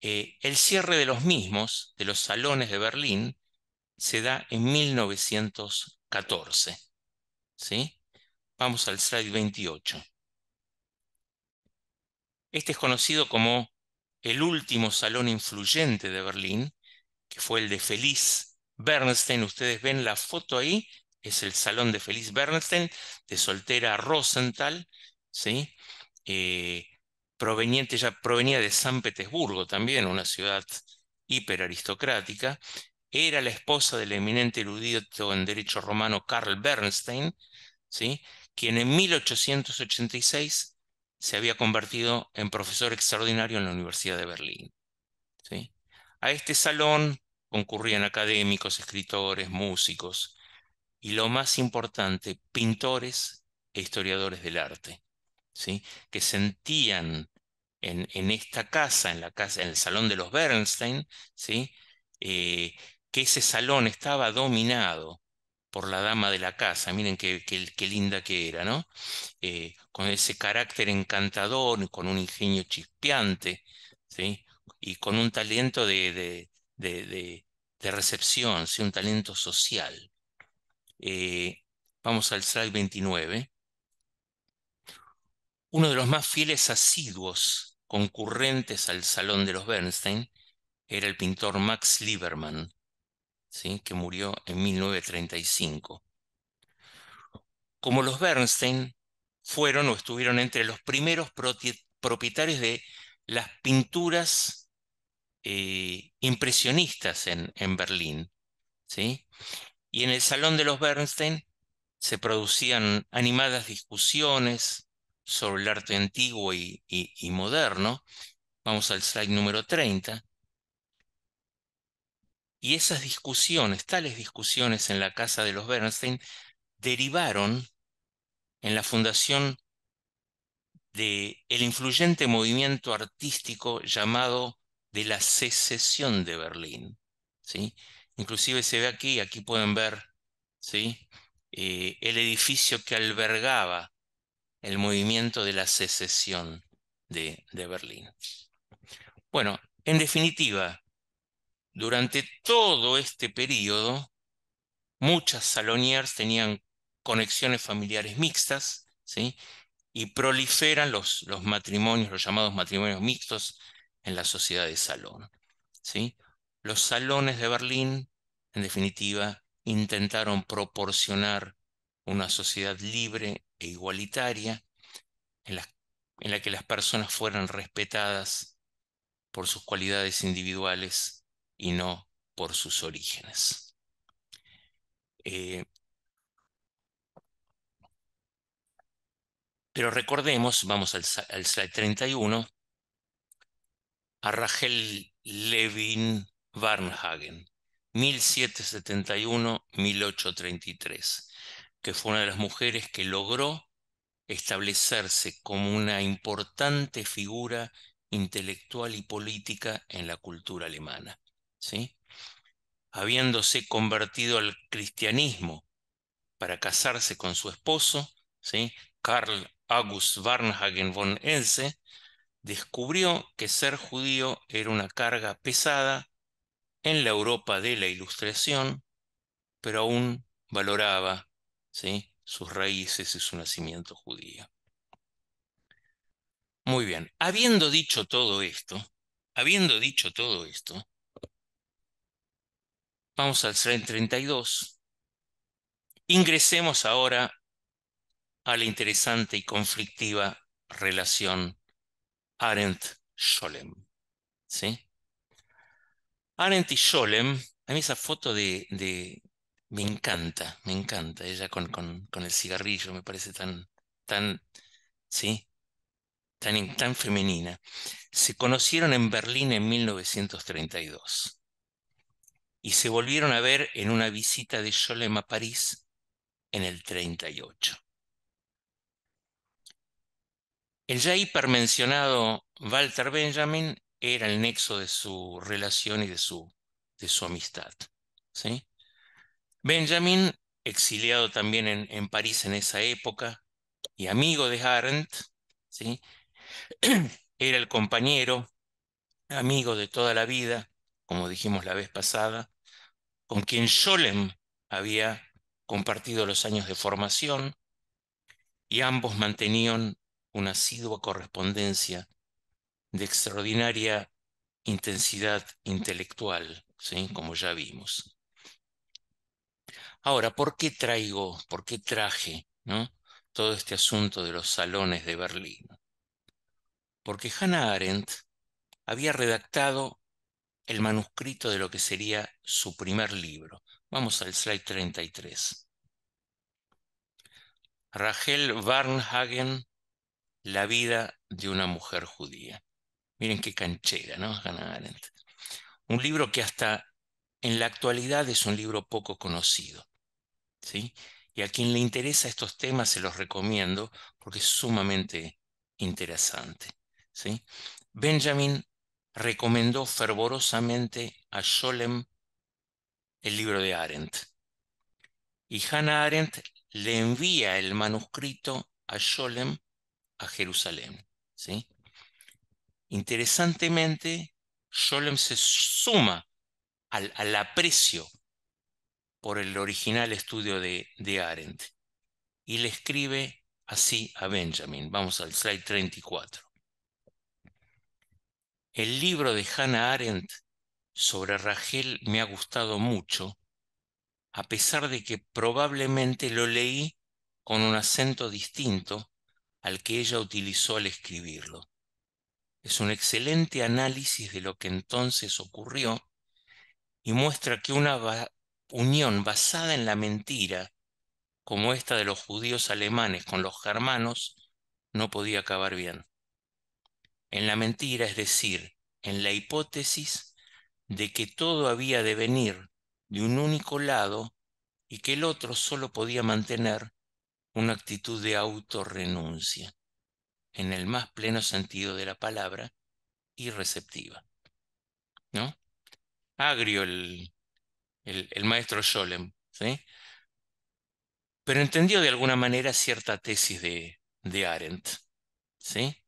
Eh, el cierre de los mismos, de los salones de Berlín, se da en 1914. ¿sí? Vamos al slide 28. Este es conocido como el último salón influyente de Berlín, que fue el de Feliz Bernstein. Ustedes ven la foto ahí, es el salón de Feliz Bernstein, de soltera Rosenthal, ¿sí? Eh, proveniente, ya provenía de San Petersburgo también, una ciudad hiperaristocrática. Era la esposa del eminente erudito en derecho romano Carl Bernstein, ¿sí? quien en 1886 se había convertido en profesor extraordinario en la Universidad de Berlín. A este salón concurrían académicos, escritores, músicos y, lo más importante, pintores e historiadores del arte, ¿sí? que sentían en, esta casa, en, la casa, en el salón de los Bernstein, ¿sí? Eh, que ese salón estaba dominado por la dama de la casa, miren qué, linda que era, ¿no? Eh, con ese carácter encantador, con un ingenio chispeante, ¿sí? Y con un talento de, recepción, ¿sí? Un talento social. Eh, vamos al slide 29. Uno de los más fieles asiduos concurrentes al Salón de los Bernstein era el pintor Max Lieberman, que murió en 1935. Como los Bernstein fueron o estuvieron entre los primeros propietarios de las pinturas eh, impresionistas en, Berlín. ¿sí? Y en el Salón de los Bernstein se producían animadas discusiones sobre el arte antiguo y, y moderno. Vamos al slide número 30. Y esas discusiones, tales discusiones en la casa de los Bernstein, derivaron en la fundación del influyente movimiento artístico llamado de la secesión de Berlín. ¿sí? Inclusive se ve aquí, aquí pueden ver ¿sí? Eh, el edificio que albergaba el movimiento de la secesión de, de Berlín. Bueno, en definitiva, durante todo este periodo, muchas saloniers tenían conexiones familiares mixtas, ¿sí? y proliferan los, matrimonios, los llamados matrimonios mixtos, en la sociedad de salón. Los salones de Berlín, en definitiva, intentaron proporcionar una sociedad libre e igualitaria en la, en la que las personas fueran respetadas por sus cualidades individuales y no por sus orígenes. Eh, pero recordemos, vamos al, slide 31, a Rachel Levin Barnhagen, 1771-1833, que fue una de las mujeres que logró establecerse como una importante figura intelectual y política en la cultura alemana. ¿sí? habiéndose convertido al cristianismo para casarse con su esposo, ¿sí? Karl August Warnhagen von Else, descubrió que ser judío era una carga pesada en la Europa de la Ilustración, pero aún valoraba ¿sí? sus raíces y su nacimiento judío. Muy bien, habiendo dicho todo esto, habiendo dicho todo esto, Vamos al slide 32. Ingresemos ahora a la interesante y conflictiva relación Arendt-Scholem. ¿Sí? Arendt y Scholem, a mí esa foto de, me encanta, me encanta, ella con, con, con, el cigarrillo, me parece tan, tan, ¿sí? Tan, tan femenina. Se conocieron en Berlín en 1932 y se volvieron a ver en una visita de Scholem a París en el 38. El ya hipermencionado Walter Benjamin era el nexo de su relación y de su, de su amistad. ¿sí? Benjamin, exiliado también en, París en esa época y amigo de Arendt, ¿sí? era el compañero, amigo de toda la vida, como dijimos la vez pasada, con quien Scholem había compartido los años de formación y ambos mantenían una asidua correspondencia de extraordinaria intensidad intelectual, ¿sí? como ya vimos. Ahora, ¿por qué traigo, por qué traje ¿no? todo este asunto de los salones de Berlín? Porque Hannah Arendt había redactado el manuscrito de lo que sería su primer libro. Vamos al slide 33. Rachel Barnhagen, La vida de una mujer judía. Miren qué canchera, ¿no? ¿eh? Un libro que hasta en la actualidad es un libro poco conocido. ¿sí? Y a quien le interesa estos temas se los recomiendo porque es sumamente interesante. ¿sí? Benjamin recomendó fervorosamente a Scholem el libro de Arendt. Y Hannah Arendt le envía el manuscrito a Scholem a Jerusalén. ¿sí? Interesantemente, Scholem se suma al, aprecio por el original estudio de, de Arendt y le escribe así a Benjamin. Vamos al slide 34. El libro de Hannah Arendt sobre Rachel me ha gustado mucho, a pesar de que probablemente lo leí con un acento distinto al que ella utilizó al escribirlo. Es un excelente análisis de lo que entonces ocurrió y muestra que una unión basada en la mentira, como esta de los judíos alemanes con los germanos, no podía acabar bien en la mentira, es decir, en la hipótesis de que todo había de venir de un único lado y que el otro solo podía mantener una actitud de autorrenuncia, en el más pleno sentido de la palabra, y receptiva. ¿No? Agrio el, el, maestro Scholem, ¿sí? Pero entendió de alguna manera cierta tesis de, de Arendt, ¿sí?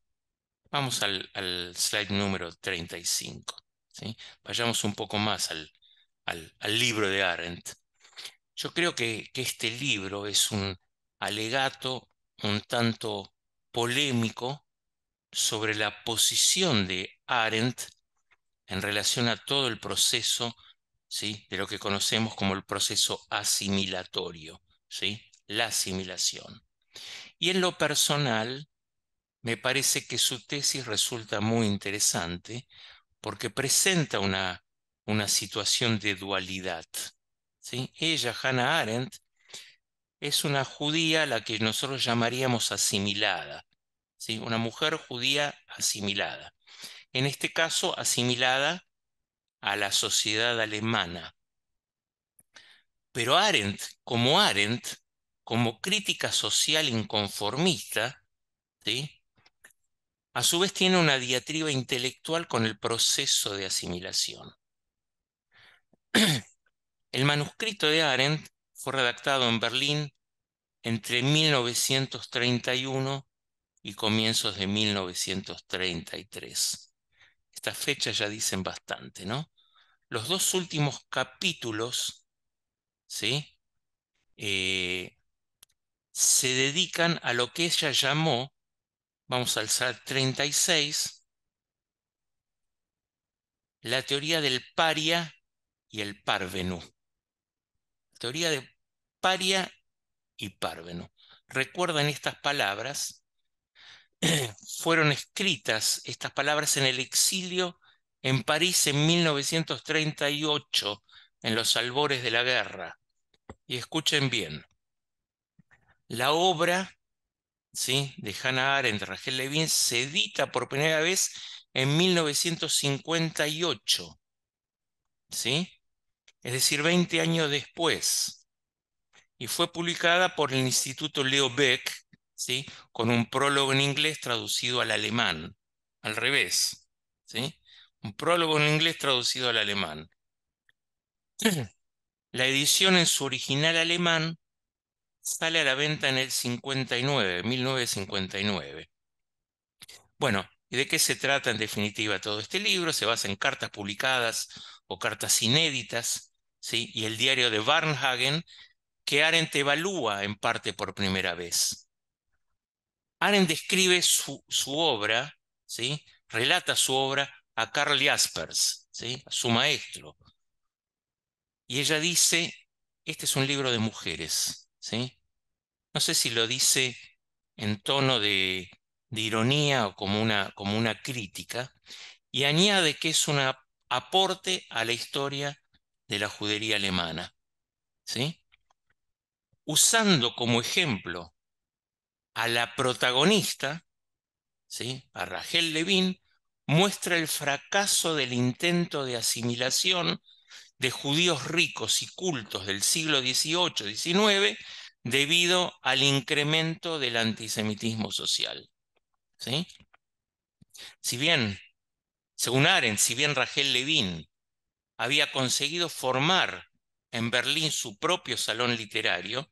Vamos al, slide número 35. ¿sí? Vayamos un poco más al, libro de Arendt. Yo creo que, que este libro es un alegato un tanto polémico sobre la posición de Arendt en relación a todo el proceso ¿sí? de lo que conocemos como el proceso asimilatorio, ¿sí? la asimilación. Y en lo personal, me parece que su tesis resulta muy interesante porque presenta una, una situación de dualidad. ¿sí? Ella, Hannah Arendt, es una judía a la que nosotros llamaríamos asimilada, ¿sí? una mujer judía asimilada. En este caso, asimilada a la sociedad alemana. Pero Arendt, como Arendt, como crítica social inconformista, ¿sí? A su vez tiene una diatriba intelectual con el proceso de asimilación. El manuscrito de Arendt fue redactado en Berlín entre 1931 y comienzos de 1933. Estas fechas ya dicen bastante, ¿no? Los dos últimos capítulos, ¿sí? Eh, se dedican a lo que ella llamó Vamos al y 36. La teoría del paria y el parvenu. Teoría de paria y parvenu. Recuerden estas palabras. Fueron escritas estas palabras en el exilio en París en 1938, en los albores de la guerra. Y escuchen bien. La obra de Hannah Arendt, Rachel Levin, se edita por primera vez en 1958. Es decir, 20 años después. Y fue publicada por el Instituto Leo Beck, con un prólogo en inglés traducido al alemán. Al revés. Un prólogo en inglés traducido al alemán. La edición en su original alemán sale a la venta en el 59, 1959. Bueno, ¿y de qué se trata en definitiva todo este libro? Se basa en cartas publicadas o cartas inéditas, ¿sí? Y el diario de Barnhagen, que Arendt evalúa en parte por primera vez. Arendt describe su, obra, ¿sí? relata su obra a Carl Aspers, ¿sí? a su maestro. Y ella dice, este es un libro de mujeres. ¿sí? No sé si lo dice en tono de, ironía o como una, como una crítica, y añade que es un aporte a la historia de la judería alemana. Usando como ejemplo a la protagonista, ¿sí? a Rachel Levin, muestra el fracaso del intento de asimilación de judíos ricos y cultos del siglo XVIII-XIX debido al incremento del antisemitismo social. ¿Sí? Si bien, según Arendt, si bien Rachel Levin había conseguido formar en Berlín su propio salón literario,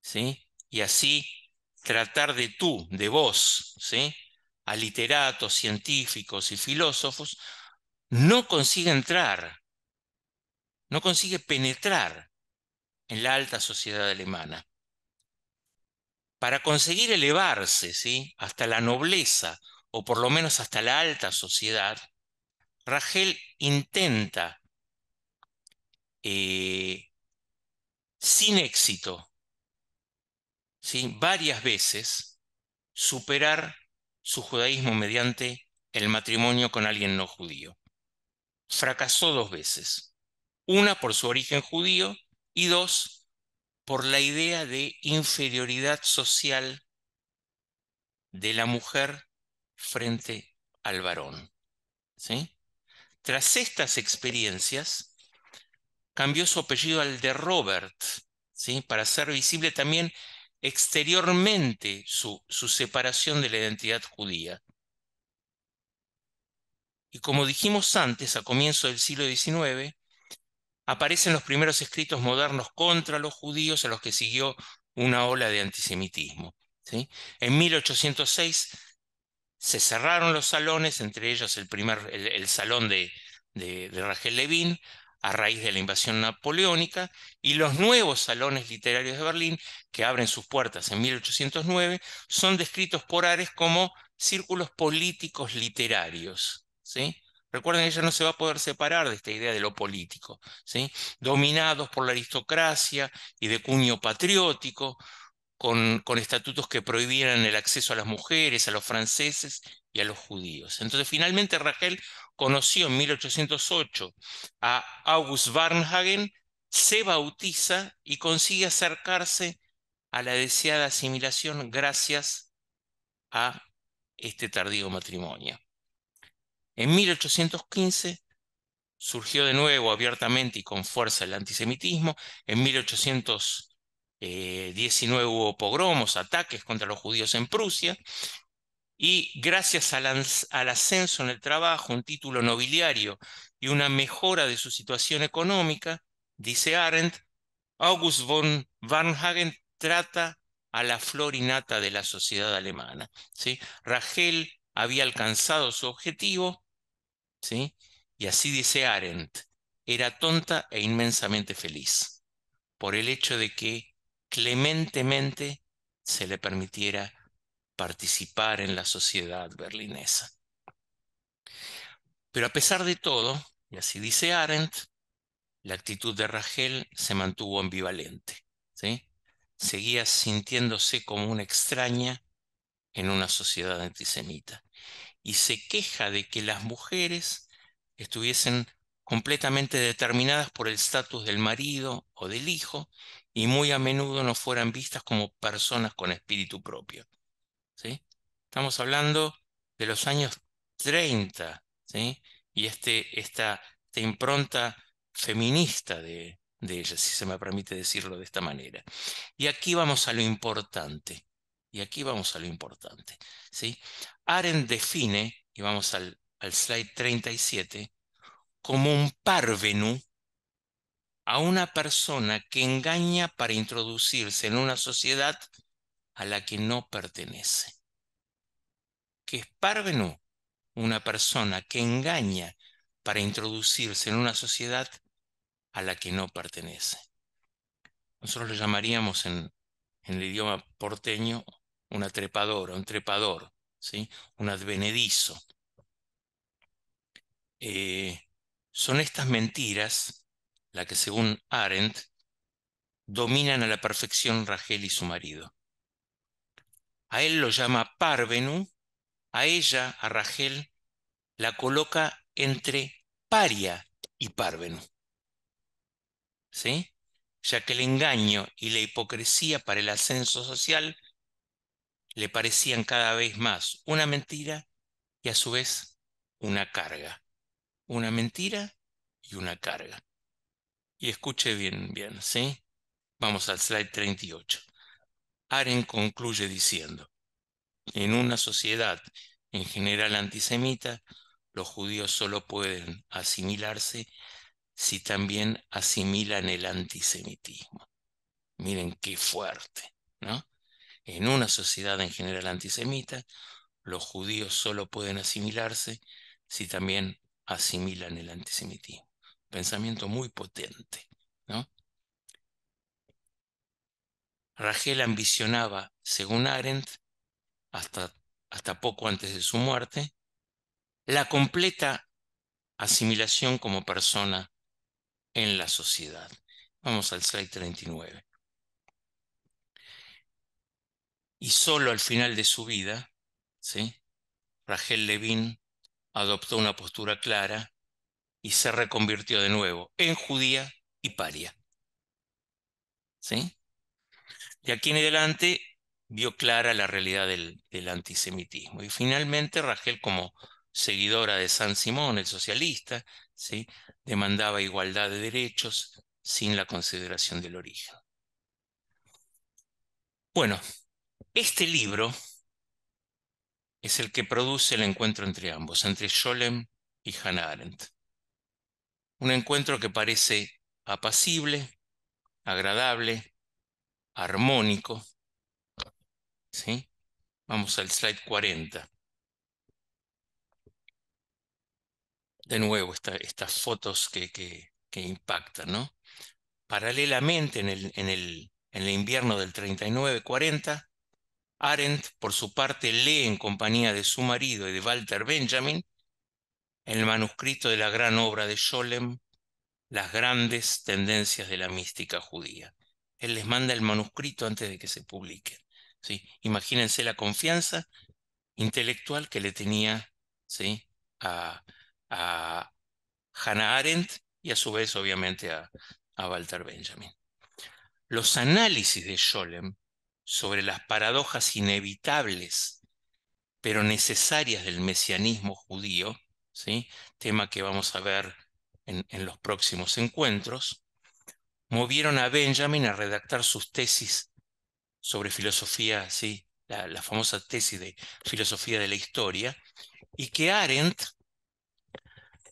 ¿sí? y así tratar de tú, de vos, ¿sí? a literatos, científicos y filósofos, no consigue entrar no consigue penetrar en la alta sociedad alemana. Para conseguir elevarse ¿sí? hasta la nobleza, o por lo menos hasta la alta sociedad, Rachel intenta, eh, sin éxito, varias veces, superar su judaísmo mediante el matrimonio con alguien no judío. Fracasó dos veces. Una por su origen judío y dos por la idea de inferioridad social de la mujer frente al varón. ¿Sí? Tras estas experiencias, cambió su apellido al de Robert, ¿sí? para hacer visible también exteriormente su, su separación de la identidad judía. Y como dijimos antes, a comienzo del siglo XIX, aparecen los primeros escritos modernos contra los judíos a los que siguió una ola de antisemitismo. ¿sí? En 1806 se cerraron los salones, entre ellos el, primer, el, salón de, de, de a raíz de la invasión napoleónica, y los nuevos salones literarios de Berlín, que abren sus puertas en 1809, son descritos por Ares como círculos políticos literarios. ¿sí? Recuerden, ella no se va a poder separar de esta idea de lo político, ¿sí? dominados por la aristocracia y de cuño patriótico, con, estatutos que prohibieran el acceso a las mujeres, a los franceses y a los judíos. Entonces, finalmente Rachel conoció en 1808 a August Barnhagen, se bautiza y consigue acercarse a la deseada asimilación gracias a este tardío matrimonio. En 1815 surgió de nuevo abiertamente y con fuerza el antisemitismo. En 1819 hubo pogromos, ataques contra los judíos en Prusia. Y gracias al, ascenso en el trabajo, un título nobiliario y una mejora de su situación económica, dice Arendt, August von Warnhagen trata a la flor innata de la sociedad alemana. ¿sí? Rachel había alcanzado su objetivo y así dice Arendt, era tonta e inmensamente feliz por el hecho de que clementemente se le permitiera participar en la sociedad berlinesa. Pero a pesar de todo, y así dice Arendt, la actitud de Rachel se mantuvo ambivalente. ¿sí? Seguía sintiéndose como una extraña en una sociedad antisemita y se queja de que las mujeres estuviesen completamente determinadas por el estatus del marido o del hijo y muy a menudo no fueran vistas como personas con espíritu propio. ¿sí? Estamos hablando de los años 30 ¿sí? y este, esta, impronta feminista de, de ella, si se me permite decirlo de esta manera. Y aquí vamos a lo importante. Y aquí vamos a lo importante. ¿sí? Aren define, y vamos al, slide 37, como un parvenu a una persona que engaña para introducirse en una sociedad a la que no pertenece. ¿Qué es parvenu? Una persona que engaña para introducirse en una sociedad a la que no pertenece. Nosotros lo llamaríamos en, en el idioma porteño una trepadora, un trepador, ¿sí? un advenedizo. Eh, son estas mentiras las que, según Arendt, dominan a la perfección Rachel y su marido. A él lo llama Parvenu, a ella, a Rachel, la coloca entre paria y Parvenu. ¿Sí? Ya que el engaño y la hipocresía para el ascenso social le parecían cada vez más una mentira y a su vez una carga. Una mentira y una carga. Y escuche bien, bien, ¿sí? Vamos al slide 38. Aren concluye diciendo, en una sociedad en general antisemita, los judíos solo pueden asimilarse si también asimilan el antisemitismo. Miren qué fuerte, ¿no? en una sociedad en general antisemita, los judíos solo pueden asimilarse si también asimilan el antisemitismo. Pensamiento muy potente. ¿no? Rachel ambicionaba, según Arendt, hasta, hasta poco antes de su muerte, la completa asimilación como persona en la sociedad. Vamos al slide 39. y solo al final de su vida, ¿sí? Rachel Levin adoptó una postura clara y se reconvirtió de nuevo en judía y paria. ¿Sí? De aquí en adelante vio clara la realidad del, antisemitismo. Y finalmente Rachel, como seguidora de San Simón, el socialista, ¿sí? demandaba igualdad de derechos sin la consideración del origen. Bueno, este libro es el que produce el encuentro entre ambos, entre Scholem y Hannah Arendt. Un encuentro que parece apacible, agradable, armónico. ¿Sí? Vamos al slide 40. De nuevo, estas fotos que, que, impactan, ¿no? Paralelamente, en el, el, en el invierno del 39-40, Arendt, por su parte, lee en compañía de su marido y de Walter Benjamin el manuscrito de la gran obra de Scholem, Las grandes tendencias de la mística judía. Él les manda el manuscrito antes de que se publiquen. ¿sí? Imagínense la confianza intelectual que le tenía ¿sí? a, a Hannah Arendt y a su vez, obviamente, a, a Walter Benjamin. Los análisis de Scholem sobre las paradojas inevitables, pero necesarias del mesianismo judío, ¿sí? tema que vamos a ver en, los próximos encuentros, movieron a Benjamin a redactar sus tesis sobre filosofía, ¿sí? la, famosa tesis de filosofía de la historia, y que Arendt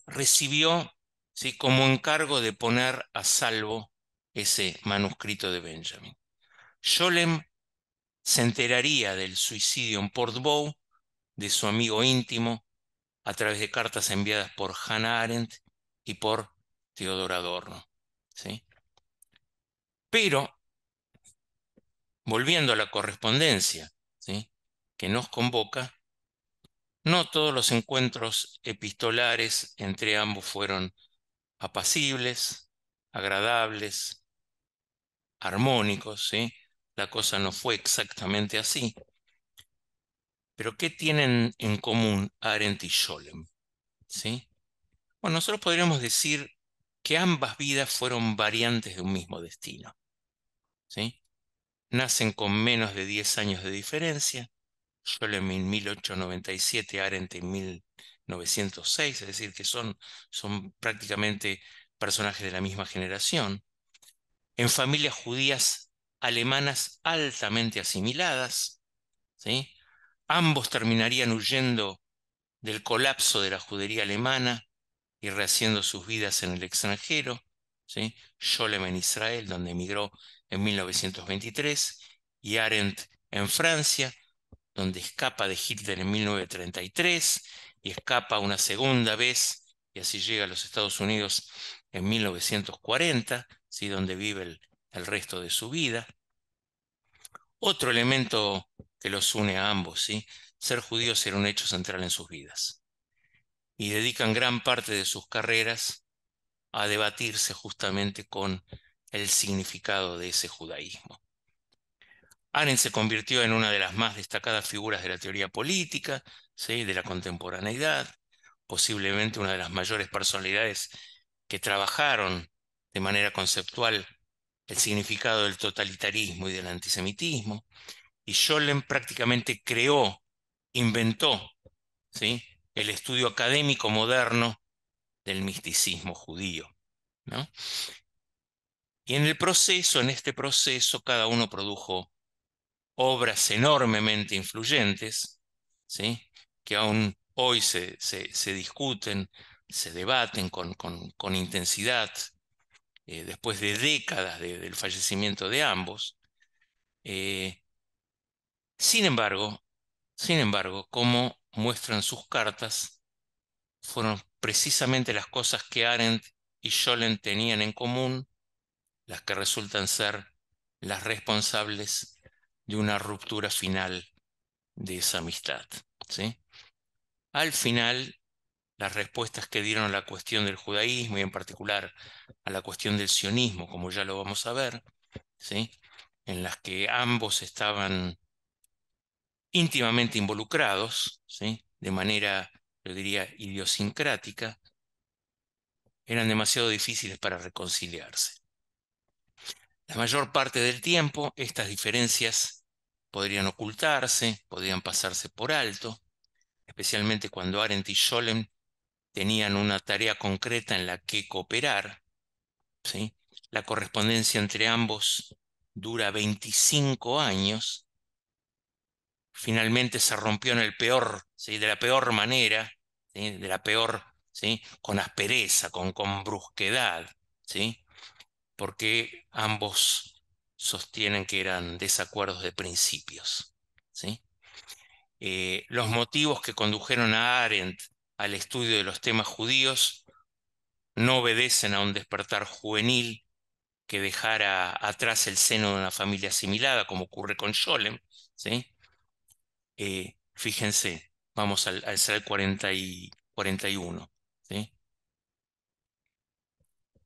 recibió ¿sí? como encargo de poner a salvo ese manuscrito de Benjamin. Scholem se enteraría del suicidio en Portbou de su amigo íntimo a través de cartas enviadas por Hannah Arendt y por Teodoro Adorno. ¿sí? Pero, volviendo a la correspondencia ¿sí? que nos convoca, no todos los encuentros epistolares entre ambos fueron apacibles, agradables, armónicos, ¿sí? La cosa no fue exactamente así. Pero ¿qué tienen en común Arendt y Scholem? ¿Sí? Bueno, nosotros podríamos decir que ambas vidas fueron variantes de un mismo destino. ¿Sí? Nacen con menos de 10 años de diferencia. Scholem en 1897, Arendt en 1906, es decir, que son, son prácticamente personajes de la misma generación. En familias judías alemanas altamente asimiladas, ¿sí? ambos terminarían huyendo del colapso de la judería alemana y rehaciendo sus vidas en el extranjero, ¿sí? Scholem en Israel, donde emigró en 1923, y Arendt en Francia, donde escapa de Hitler en 1933 y escapa una segunda vez y así llega a los Estados Unidos en 1940, ¿sí? donde vive el el resto de su vida. Otro elemento que los une a ambos, ¿sí? ser judíos era un hecho central en sus vidas. Y dedican gran parte de sus carreras a debatirse justamente con el significado de ese judaísmo. Arendt se convirtió en una de las más destacadas figuras de la teoría política, ¿sí? de la contemporaneidad, posiblemente una de las mayores personalidades que trabajaron de manera conceptual el significado del totalitarismo y del antisemitismo, y Scholem prácticamente creó, inventó ¿sí? el estudio académico moderno del misticismo judío. ¿no? Y en el proceso, en este proceso, cada uno produjo obras enormemente influyentes, ¿sí? que aún hoy se, se, discuten, se debaten con, con, con intensidad, eh, después de décadas del fallecimiento de ambos. Eh, sin embargo, sin embargo, como muestran sus cartas, fueron precisamente las cosas que Arendt y Scholem tenían en común, las que resultan ser las responsables de una ruptura final de esa amistad. ¿sí? Al final, las respuestas que dieron a la cuestión del judaísmo y en particular a la cuestión del sionismo, como ya lo vamos a ver, ¿sí? en las que ambos estaban íntimamente involucrados, ¿sí? de manera, yo diría, idiosincrática, eran demasiado difíciles para reconciliarse. La mayor parte del tiempo estas diferencias podrían ocultarse, podrían pasarse por alto, especialmente cuando Arendt y Scholem tenían una tarea concreta en la que cooperar, la correspondencia entre ambos dura 25 años, finalmente se rompió en el peor, ¿sí? de la peor manera, de la peor, ¿sí? con aspereza, con, con brusquedad, ¿sí? porque ambos sostienen que eran desacuerdos de principios. ¿sí? Eh, los motivos que condujeron a Arendt al estudio de los temas judíos, no obedecen a un despertar juvenil que dejara atrás el seno de una familia asimilada, como ocurre con Scholem. ¿sí? Eh, fíjense, vamos al, ser y 41. ¿sí?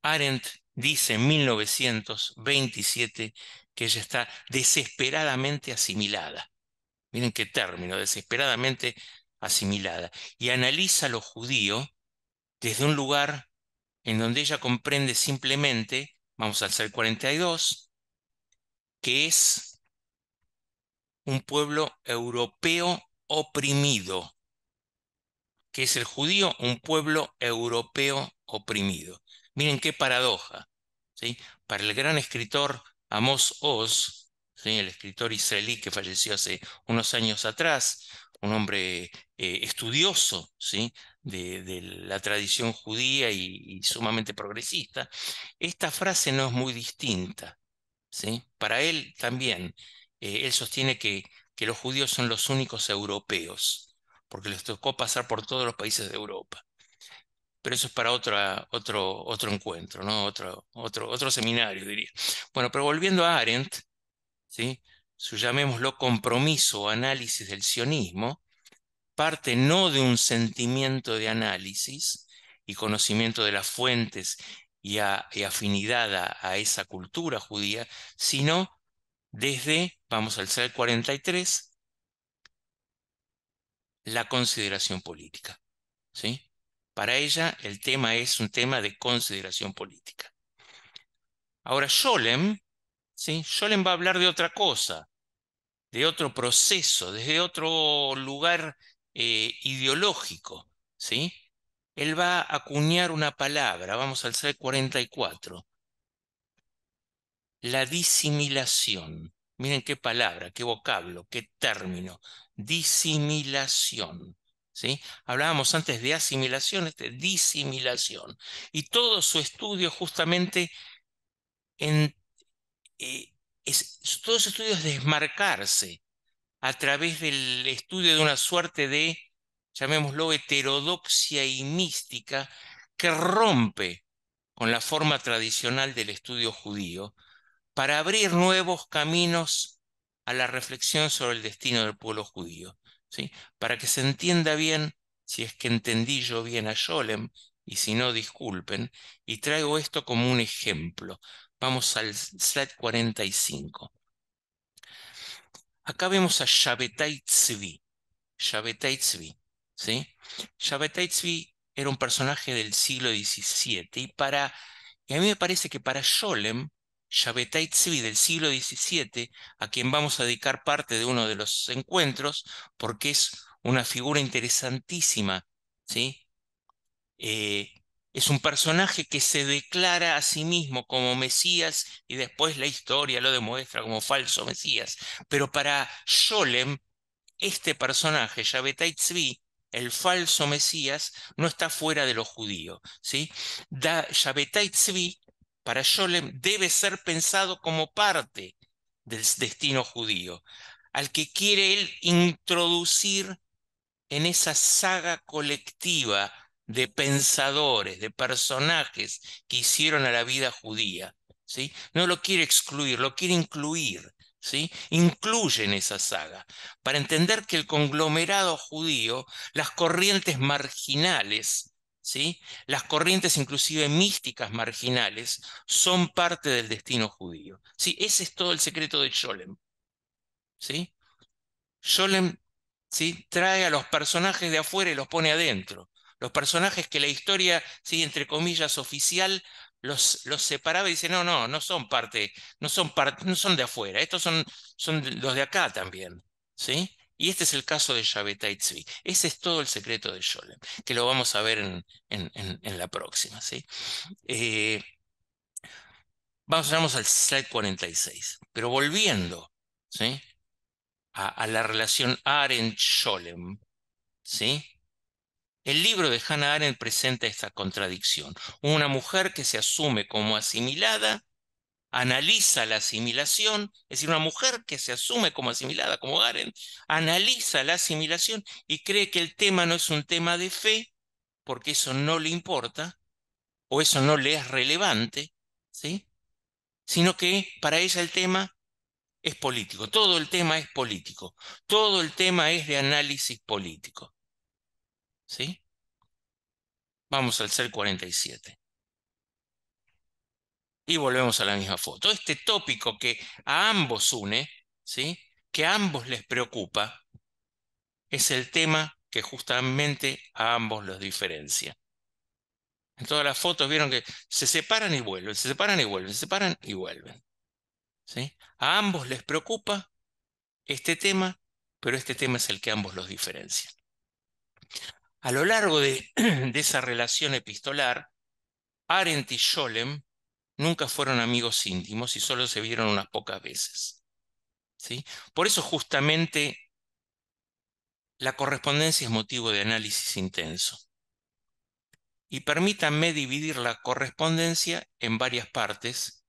Arendt dice en 1927 que ella está desesperadamente asimilada. Miren qué término, desesperadamente asimilada, y analiza a lo judío desde un lugar en donde ella comprende simplemente, vamos al ser 42, que es un pueblo europeo oprimido, que es el judío un pueblo europeo oprimido. Miren qué paradoja. ¿sí? Para el gran escritor Amos Oz, el escritor israelí que falleció hace unos años atrás, un hombre eh, estudioso ¿sí? de, la tradición judía y, sumamente progresista, esta frase no es muy distinta. ¿sí? Para él también, eh, él sostiene que, que los judíos son los únicos europeos, porque les tocó pasar por todos los países de Europa pero eso es para otra, otro, otro encuentro, ¿no? otro, otro, otro seminario, diría. Bueno, pero volviendo a Arendt, ¿sí? llamémoslo compromiso o análisis del sionismo, parte no de un sentimiento de análisis y conocimiento de las fuentes y, afinidad a, esa cultura judía, sino desde, vamos al ser 43, la consideración política. ¿sí? Para ella el tema es un tema de consideración política. Ahora, Sholem. ¿sí? va a hablar de otra cosa, de otro proceso, desde otro lugar eh, ideológico. ¿sí? Él va a acuñar una palabra, vamos al 44, la disimilación. Miren qué palabra, qué vocablo, qué término. Disimilación. ¿sí? Hablábamos antes de asimilación, de este, disimilación. Y todo su estudio justamente en eh, es, todo ese estudio desmarcarse a través del estudio de una suerte de, llamémoslo, heterodoxia y mística que rompe con la forma tradicional del estudio judío para abrir nuevos caminos a la reflexión sobre el destino del pueblo judío. ¿sí? Para que se entienda bien, si es que entendí yo bien a Sholem y si no, disculpen, y traigo esto como un ejemplo, Vamos al slide 45. Acá vemos a Shabbatai Tzvi. Tzvi. ¿sí? Shabbatai Tzvi era un personaje del siglo XVII y para a mí me parece que para Sholem, Shabetai Tzvi del siglo XVII, a quien vamos a dedicar parte de uno de los encuentros, porque es una figura interesantísima, ¿sí? Eh, es un personaje que se declara a sí mismo como Mesías y después la historia lo demuestra como falso Mesías. Pero para Sholem, este personaje, Yabbetai Tzvi, el falso Mesías, no está fuera de lo judío. ¿sí? Tzvi, para Sholem, debe ser pensado como parte del destino judío, al que quiere él introducir en esa saga colectiva de pensadores, de personajes que hicieron a la vida judía. ¿sí? No lo quiere excluir, lo quiere incluir. ¿sí? en esa saga para entender que el conglomerado judío, las corrientes marginales, ¿sí? las corrientes inclusive místicas marginales, son parte del destino judío. ¿sí? Ese es todo el secreto de Sholem ¿sí? trae a los personajes de afuera y los pone adentro. Los personajes que la historia, sí, entre comillas, oficial, los, los separaba y dice, no, no, no son parte, no son, no son de afuera, estos son, son los de acá también. ¿sí? Y este es el caso de Shabbatai Tzvi. Ese es todo el secreto de Sholem, que lo vamos a ver en, la próxima. ¿sí? Eh, vamos, vamos al slide 46. Pero volviendo ¿sí? a, la relación Aren-Sholem, ¿sí? El libro de Hannah Arendt presenta esta contradicción. Una mujer que se asume como asimilada, analiza la asimilación, es decir, una mujer que se asume como asimilada, como Arendt, analiza la asimilación y cree que el tema no es un tema de fe, porque eso no le importa, o eso no le es relevante, ¿sí? sino que para ella el tema es político, todo el tema es político, todo el tema es de análisis político. ¿Sí? Vamos al ser 47. Y volvemos a la misma foto. Este tópico que a ambos une, ¿sí? que a ambos les preocupa, es el tema que justamente a ambos los diferencia. En todas las fotos vieron que se separan y vuelven, se separan y vuelven, se separan y vuelven. ¿Sí? A ambos les preocupa este tema, pero este tema es el que ambos los diferencia. A lo largo de, esa relación epistolar, Arendt y Scholem nunca fueron amigos íntimos y solo se vieron unas pocas veces. ¿Sí? Por eso justamente la correspondencia es motivo de análisis intenso. Y permítanme dividir la correspondencia en varias partes,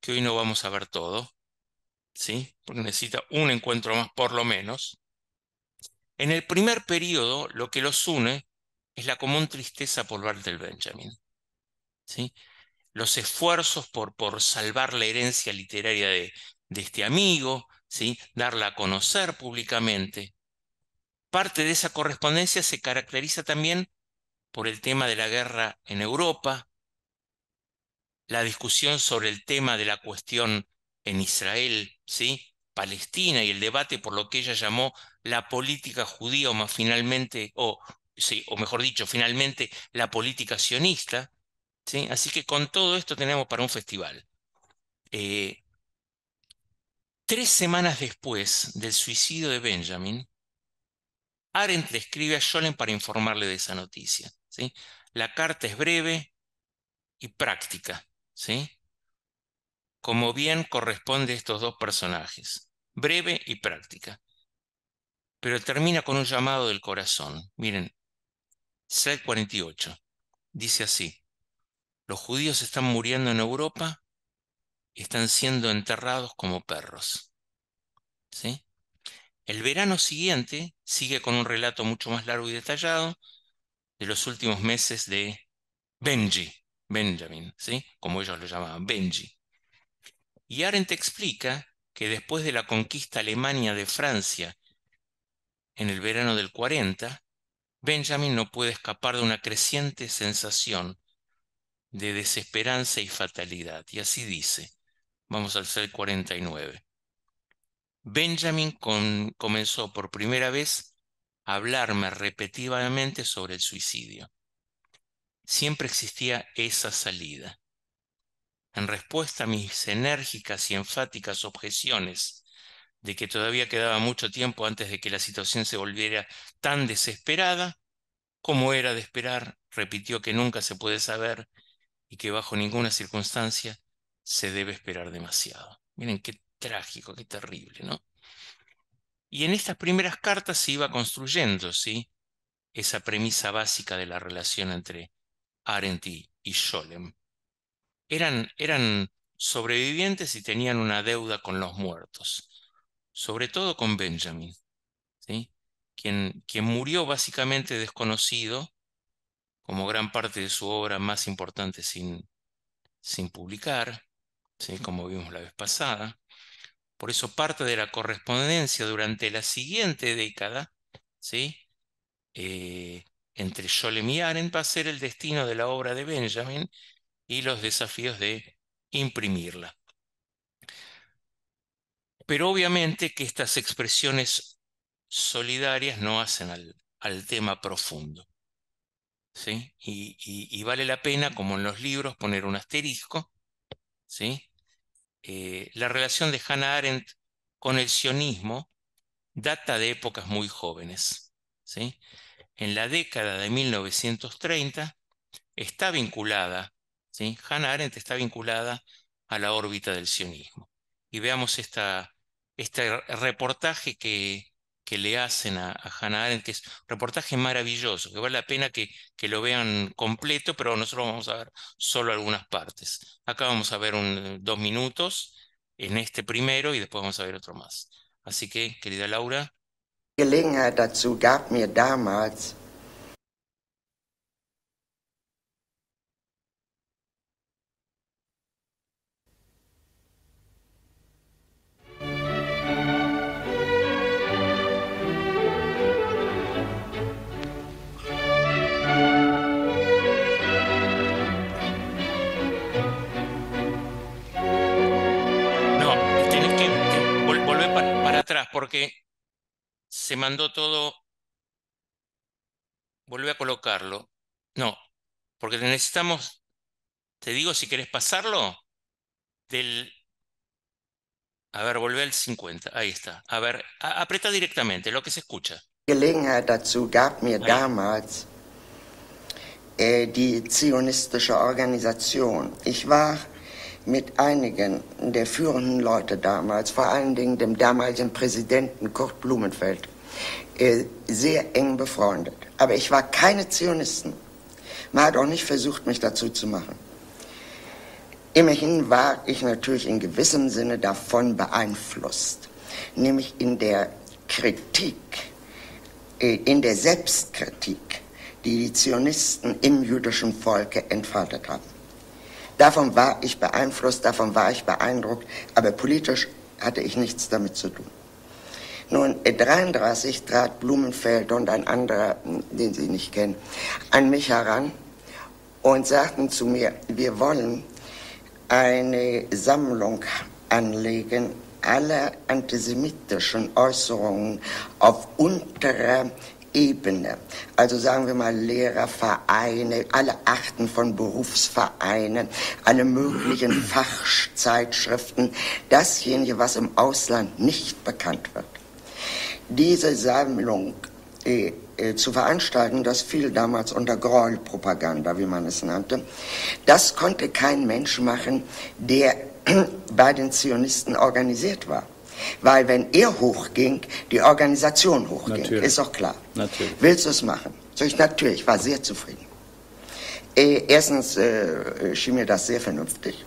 que hoy no vamos a ver todo, ¿sí? porque necesita un encuentro más por lo menos. En el primer periodo, lo que los une es la común tristeza por del Benjamin. Los esfuerzos por, salvar la herencia literaria de, este amigo, ¿sí? darla a conocer públicamente. Parte de esa correspondencia se caracteriza también por el tema de la guerra en Europa, la discusión sobre el tema de la cuestión en Israel, ¿sí? Palestina y el debate por lo que ella llamó la política judía o más finalmente, o, mejor dicho, finalmente la política sionista. ¿sí? Así que con todo esto tenemos para un festival. Eh, tres semanas después del suicidio de Benjamin, Arendt le escribe a Scholem para informarle de esa noticia. ¿sí? La carta es breve y práctica, ¿sí? como bien corresponde a estos dos personajes breve y práctica. Pero termina con un llamado del corazón. Miren, slide 48. Dice así, los judíos están muriendo en Europa y están siendo enterrados como perros. ¿Sí? El verano siguiente sigue con un relato mucho más largo y detallado de los últimos meses de Benji, Benjamin, ¿sí? como ellos lo llamaban, Benji. Y Arendt explica que después de la conquista alemania de Francia en el verano del 40, Benjamin no puede escapar de una creciente sensación de desesperanza y fatalidad. Y así dice, vamos al ser 49. Benjamin comenzó por primera vez a hablarme repetidamente sobre el suicidio. Siempre existía esa salida en respuesta a mis enérgicas y enfáticas objeciones de que todavía quedaba mucho tiempo antes de que la situación se volviera tan desesperada, como era de esperar, repitió que nunca se puede saber y que bajo ninguna circunstancia se debe esperar demasiado. Miren qué trágico, qué terrible, ¿no? Y en estas primeras cartas se iba construyendo, ¿sí? Esa premisa básica de la relación entre Arendt y Scholem eran, sobrevivientes y tenían una deuda con los muertos, sobre todo con Benjamin, ¿sí? quien, quien murió básicamente desconocido, como gran parte de su obra más importante sin, sin publicar, ¿sí? como vimos la vez pasada. Por eso parte de la correspondencia durante la siguiente década ¿sí? Eh, entre Scholem y Arendt va a ser el destino de la obra de Benjamin y los desafíos de imprimirla. Pero obviamente que estas expresiones solidarias no hacen al, tema profundo. ¿sí? Y, vale la pena, como en los libros, poner un asterisco. ¿sí? Eh, la relación de Hannah Arendt con el sionismo data de épocas muy jóvenes. ¿sí? En la década de 1930 está vinculada Hannah Arendt está vinculada a la órbita del sionismo. Y veamos este reportaje que, le hacen a, Hannah Arendt, que es un reportaje maravilloso, que vale la pena que, lo vean completo, pero nosotros vamos a ver solo algunas partes. Acá vamos a ver dos minutos en este primero y después vamos a ver otro más. Así que, querida Laura. dazu gab mir damals porque se mandó todo, vuelve a colocarlo. No, porque necesitamos, te digo, si querés pasarlo, del... A ver, vuelve al 50, ahí está. A ver, aprieta directamente lo que se escucha. Äh, die zionistische Organisation. Ich mit einigen der führenden Leute damals, vor allen Dingen dem damaligen Präsidenten Kurt Blumenfeld, äh, sehr eng befreundet. Aber ich war keine Zionisten. Man hat auch nicht versucht, mich dazu zu machen. Immerhin war ich natürlich in gewissem Sinne davon beeinflusst, nämlich in der Kritik, äh, in der Selbstkritik, die die Zionisten im jüdischen Volke entfaltet haben. Davon war ich beeinflusst, davon war ich beeindruckt, aber politisch hatte ich nichts damit zu tun. Nun, 1933 trat Blumenfeld und ein anderer, den Sie nicht kennen, an mich heran und sagten zu mir, wir wollen eine Sammlung anlegen aller antisemitischen Äußerungen auf unterer Ebene. Also sagen wir mal Lehrervereine, alle Arten von Berufsvereinen, alle möglichen Fachzeitschriften, dasjenige, was im Ausland nicht bekannt wird. Diese Sammlung äh, äh, zu veranstalten, das fiel damals unter Gräuelpropaganda, wie man es nannte, das konnte kein Mensch machen, der bei den Zionisten organisiert war. Weil wenn er hochging, die Organisation hochging. Natürlich. Ist auch klar. Natürlich. Willst du es machen? So ich natürlich, war sehr zufrieden. Äh, erstens äh, schien mir das sehr vernünftig.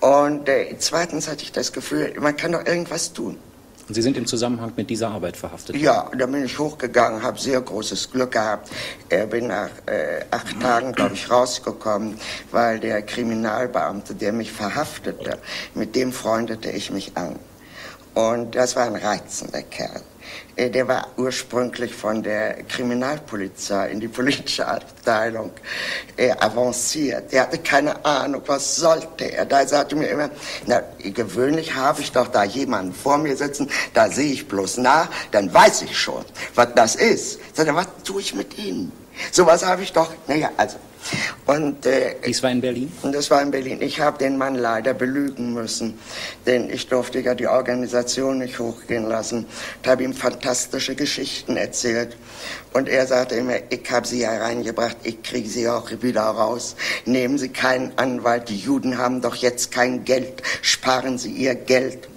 Und äh, zweitens hatte ich das Gefühl, man kann doch irgendwas tun. Und Sie sind im Zusammenhang mit dieser Arbeit verhaftet? Ja, da bin ich hochgegangen, habe sehr großes Glück gehabt. Äh, bin nach äh, acht Tagen, glaube ich, rausgekommen, weil der Kriminalbeamte, der mich verhaftete, mit dem freundete ich mich an. Und das war ein reizender Kerl. Äh, der war ursprünglich von der Kriminalpolizei in die politische Abteilung äh, avanciert. Er hatte keine Ahnung, was sollte er. Da sagte mir immer, na, gewöhnlich habe ich doch da jemanden vor mir sitzen, da sehe ich bloß nach, dann weiß ich schon, was das ist. Sondern was tue ich mit ihnen? Sowas habe ich doch, naja, also und, äh, Dies war in Berlin? Und das war in Berlin. Ich habe den Mann leider belügen müssen, denn ich durfte ja die Organisation nicht hochgehen lassen. Ich habe ihm fantastische Geschichten erzählt. Und er sagte immer, ich habe sie hereingebracht, ich kriege sie auch wieder raus. Nehmen Sie keinen Anwalt, die Juden haben doch jetzt kein Geld, sparen Sie ihr Geld.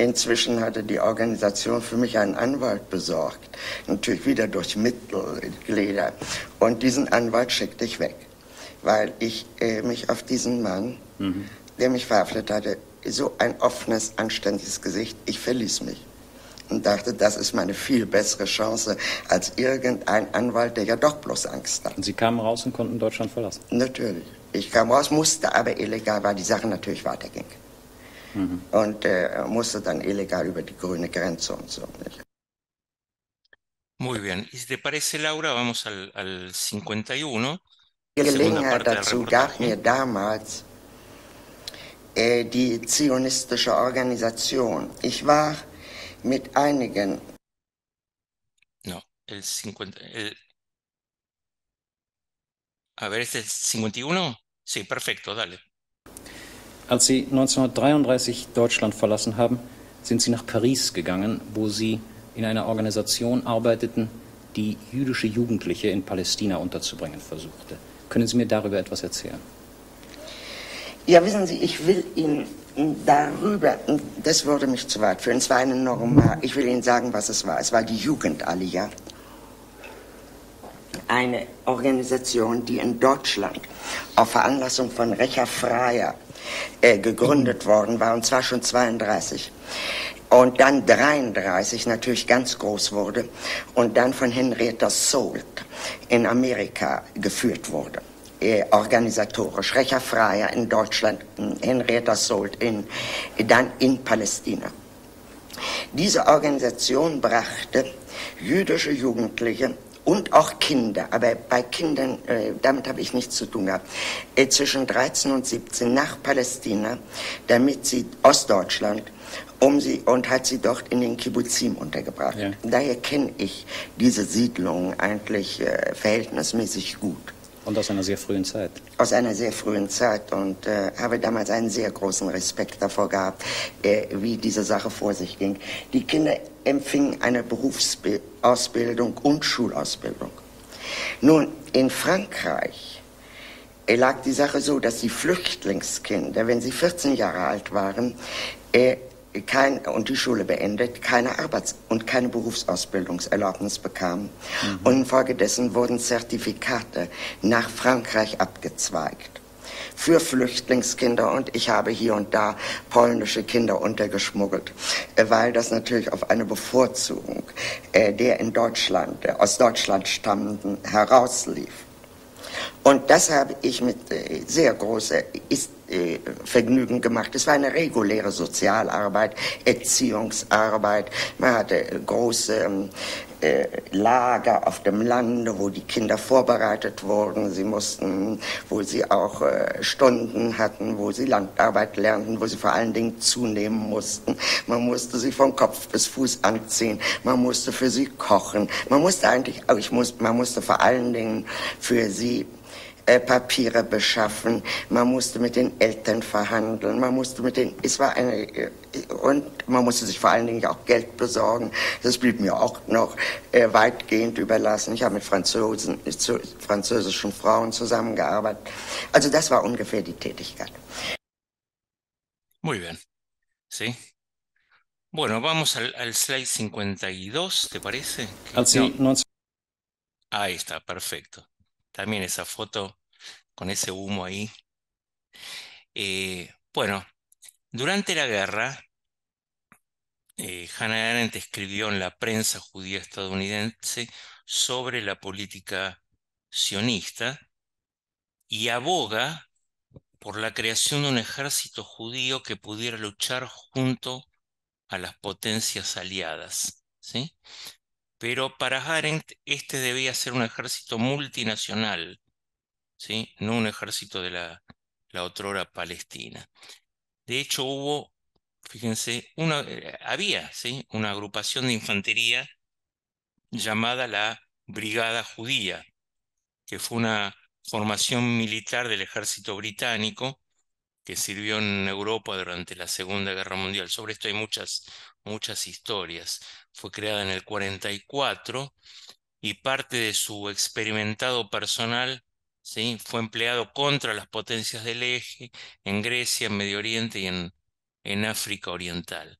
Inzwischen hatte die Organisation für mich einen Anwalt besorgt. Natürlich wieder durch Mitglieder. Und diesen Anwalt schickte ich weg, weil ich äh, mich auf diesen Mann, mhm. der mich verhaftet hatte, so ein offenes, anständiges Gesicht, ich verließ mich. Und dachte, das ist meine viel bessere Chance als irgendein Anwalt, der ja doch bloß Angst hat. Und Sie kamen raus und konnten Deutschland verlassen? Natürlich. Ich kam raus, musste aber illegal, weil die Sache natürlich weiterging. Mhm. Und äh, musste dann illegal über die grüne Grenze und so. Muy bien. Y si te parece, Laura, vamos al, al 51. Die Gelegenheit dazu gab mir damals äh, die zionistische Organisation. Ich war mit einigen. No, el 50. El... A ver, ¿este es el 51? Sí, perfecto, dale. Als sie 1933 Deutschland verlassen haben, sind sie nach Paris gegangen, wo sie in einer Organisation arbeiteten, die jüdische Jugendliche in Palästina unterzubringen versuchte. Können Sie mir darüber etwas erzählen? Ja, wissen Sie, ich will Ihnen darüber, das würde mich zu weit führen, es war eine Norma, ich will Ihnen sagen, was es war. Es war die Jugendalia, eine Organisation, die in Deutschland auf Veranlassung von Recher Freier äh, gegründet worden war, und zwar schon 32. Und dann 33 natürlich ganz groß wurde und dann von Henrietta Soult in Amerika geführt wurde äh, organisatorisch. Recher Freier in Deutschland, hm, Henrietta Soult in, dann in Palästina. Diese Organisation brachte jüdische Jugendliche und auch Kinder, aber bei Kindern, äh, damit habe ich nichts zu tun gehabt, äh, zwischen 13 und 17 nach Palästina, damit sie Ostdeutschland um sie und hat sie dort in den Kibbuzim untergebracht. Ja. Daher kenne ich diese Siedlung eigentlich äh, verhältnismäßig gut. Und aus einer sehr frühen Zeit. Aus einer sehr frühen Zeit und äh, habe damals einen sehr großen Respekt davor gehabt, äh, wie diese Sache vor sich ging. Die Kinder empfingen eine Berufsausbildung und Schulausbildung. Nun, in Frankreich äh, lag die Sache so, dass die Flüchtlingskinder, wenn sie 14 Jahre alt waren, äh, kein, und die Schule beendet, keine Arbeits- und keine Berufsausbildungserlaubnis bekam. Mhm. Und infolgedessen wurden Zertifikate nach Frankreich abgezweigt. Für Flüchtlingskinder und ich habe hier und da polnische Kinder untergeschmuggelt, äh, weil das natürlich auf eine Bevorzugung äh, der in Deutschland, der äh, aus Deutschland stammenden herauslief. Und das habe ich mit sehr großer, ist äh, Vergnügen gemacht. Es war eine reguläre Sozialarbeit, Erziehungsarbeit. Man hatte äh, große ähm, äh, Lager auf dem Lande, wo die Kinder vorbereitet wurden. Sie mussten, wo sie auch Stunden hatten, wo sie Landarbeit lernten, wo sie vor allen Dingen zunehmen mussten. Man musste sie von Kopf bis Fuß anziehen. Man musste für sie kochen. Man musste eigentlich, oh, ich muss, man musste vor allen Dingen für sie äh, Papiere beschaffen, man musste mit den Eltern verhandeln, man musste mit den, es war eine, äh, und man musste sich vor allen Dingen auch Geld besorgen. Das blieb mir auch noch äh, weitgehend überlassen. Ich habe mit Franzosen, zu, französischen Frauen zusammengearbeitet. Also das war ungefähr die Tätigkeit. Muy bien. Sí. Bueno, vamos al, al slide 52, ¿te parece? Al sí, no. Ahí está, perfecto. También esa foto con ese humo ahí. Eh, bueno, durante la guerra, eh, Hannah Arendt escribió en la prensa judía estadounidense sobre la política sionista y aboga por la creación de un ejército judío que pudiera luchar junto a las potencias aliadas. ¿sí? Pero para Arendt este debía ser un ejército multinacional no un ejército de la, la otrora Palestina. De hecho, hubo, fíjense, una, eh, había ¿sí? una agrupación de infantería llamada la Brigada Judía, que fue una formación militar del ejército británico que sirvió en Europa durante la Segunda Guerra Mundial. Sobre esto hay muchas, muchas historias. Fue creada en el 44 y parte de su experimentado personal fue empleado contra las potencias del eje en Grecia, en Medio Oriente y en, África Oriental.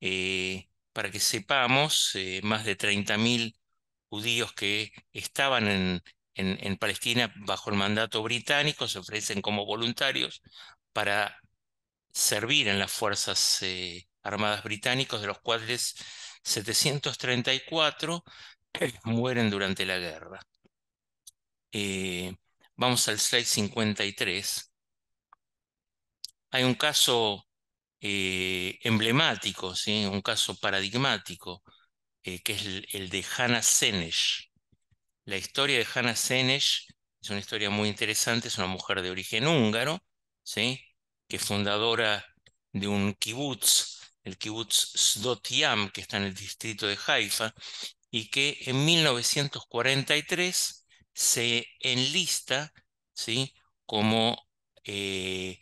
Eh, para que sepamos, eh, más de 30.000 judíos que estaban en, en, Palestina bajo el mandato británico se ofrecen como voluntarios para servir en las Fuerzas eh, Armadas Británicas, de los cuales 734 mueren durante la guerra. Vamos al slide 53. Hay un caso eh, emblemático, ¿sí? un caso paradigmático, eh, que es el, de Hannah Senech. La historia de Hannah Senech es una historia muy interesante, es una mujer de origen húngaro, ¿sí? que es fundadora de un kibutz, el kibutz Sdotiam, que está en el distrito de Haifa, y que en 1943 se enlista ¿sí? como eh,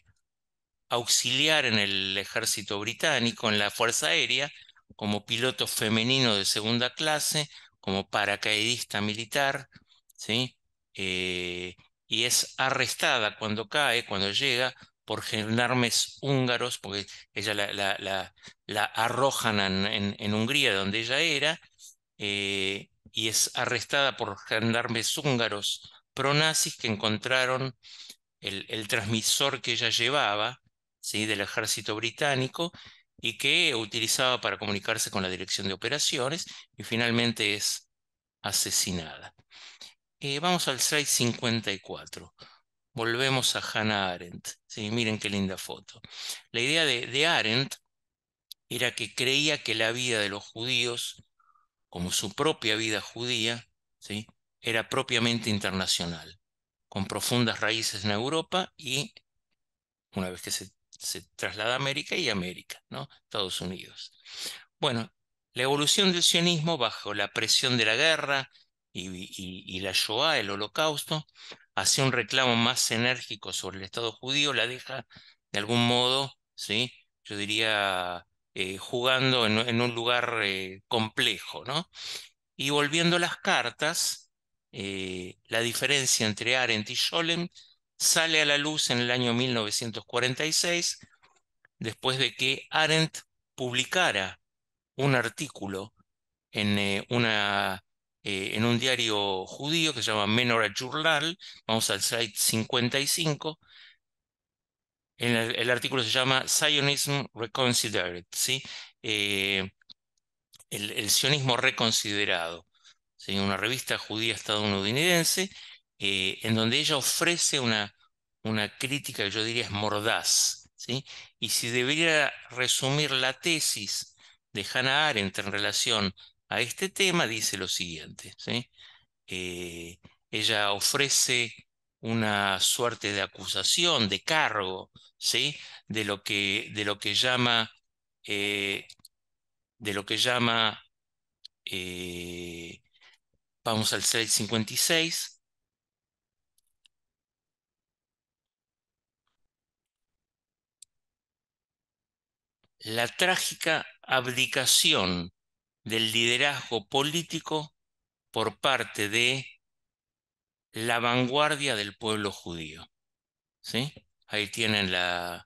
auxiliar en el ejército británico, en la Fuerza Aérea, como piloto femenino de segunda clase, como paracaidista militar, ¿sí? Eh, y es arrestada cuando cae, cuando llega, por gendarmes húngaros, porque ella la, la, arrojan en, Hungría, donde ella era, eh, y es arrestada por gendarmes húngaros pronazis que encontraron el, transmisor que ella llevaba del ejército británico y que utilizaba para comunicarse con la dirección de operaciones y finalmente es asesinada. Eh, vamos al 54. Volvemos a Hannah Arendt. Sí, miren qué linda foto. La idea de Arendt era que creía que la vida de los judíos como su propia vida judía, ¿sí? era propiamente internacional, con profundas raíces en Europa y, una vez que se, traslada a América, y América, ¿no? Estados Unidos. Bueno, la evolución del sionismo bajo la presión de la guerra y, la Shoah, el holocausto, hacia un reclamo más enérgico sobre el Estado judío, la deja de algún modo, ¿sí? yo diría, eh, jugando en, un lugar eh, complejo, Y volviendo a las cartas, eh, la diferencia entre Arendt y Scholem sale a la luz en el año 1946, después de que Arendt publicara un artículo en, en un diario judío que se llama Menorah Journal, vamos al site 55, el, artículo se llama Zionism Reconsidered, ¿sí? Eh, el, sionismo reconsiderado, en una revista judía estadounidense eh, en donde ella ofrece una, una crítica que yo diría es mordaz. ¿sí? Y si debería resumir la tesis de Hannah Arendt en relación a este tema, dice lo siguiente. ¿sí? Eh, ella ofrece una suerte de acusación, de cargo, ¿sí? de, lo que, de lo que llama, eh, de lo que llama eh, vamos al slide 56. la trágica abdicación del liderazgo político por parte de la vanguardia del pueblo judío. ¿Sí? Ahí tienen la,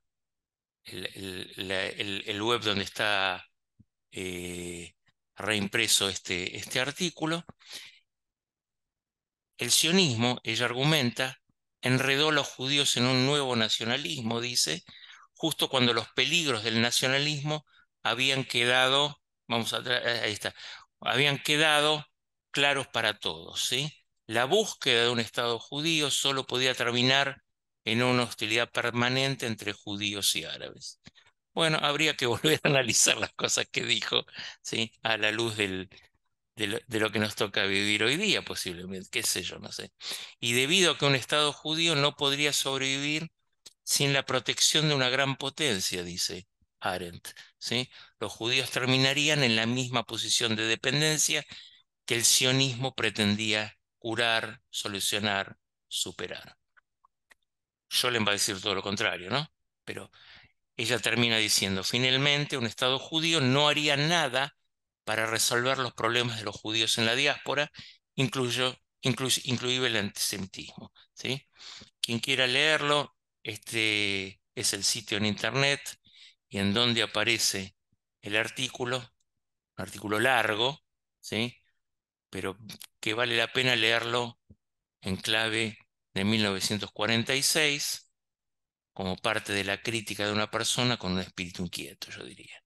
el, web donde está eh, reimpreso este, este artículo. El sionismo, ella argumenta, enredó a los judíos en un nuevo nacionalismo, dice, justo cuando los peligros del nacionalismo habían quedado, vamos a, eh, está, habían quedado claros para todos, ¿sí? La búsqueda de un Estado judío solo podía terminar en una hostilidad permanente entre judíos y árabes. Bueno, habría que volver a analizar las cosas que dijo, ¿sí? A la luz del, de, lo, que nos toca vivir hoy día, posiblemente, qué sé yo, no sé. Y debido a que un Estado judío no podría sobrevivir sin la protección de una gran potencia, dice Arendt, ¿sí? Los judíos terminarían en la misma posición de dependencia que el sionismo pretendía curar, solucionar, superar le va a decir todo lo contrario, ¿no? Pero ella termina diciendo, finalmente un Estado judío no haría nada para resolver los problemas de los judíos en la diáspora, incluido el antisemitismo. ¿sí? Quien quiera leerlo, este es el sitio en internet y en donde aparece el artículo, un artículo largo, ¿sí? pero que vale la pena leerlo en clave de 1946 como parte de la crítica de una persona con un espíritu inquieto, yo diría.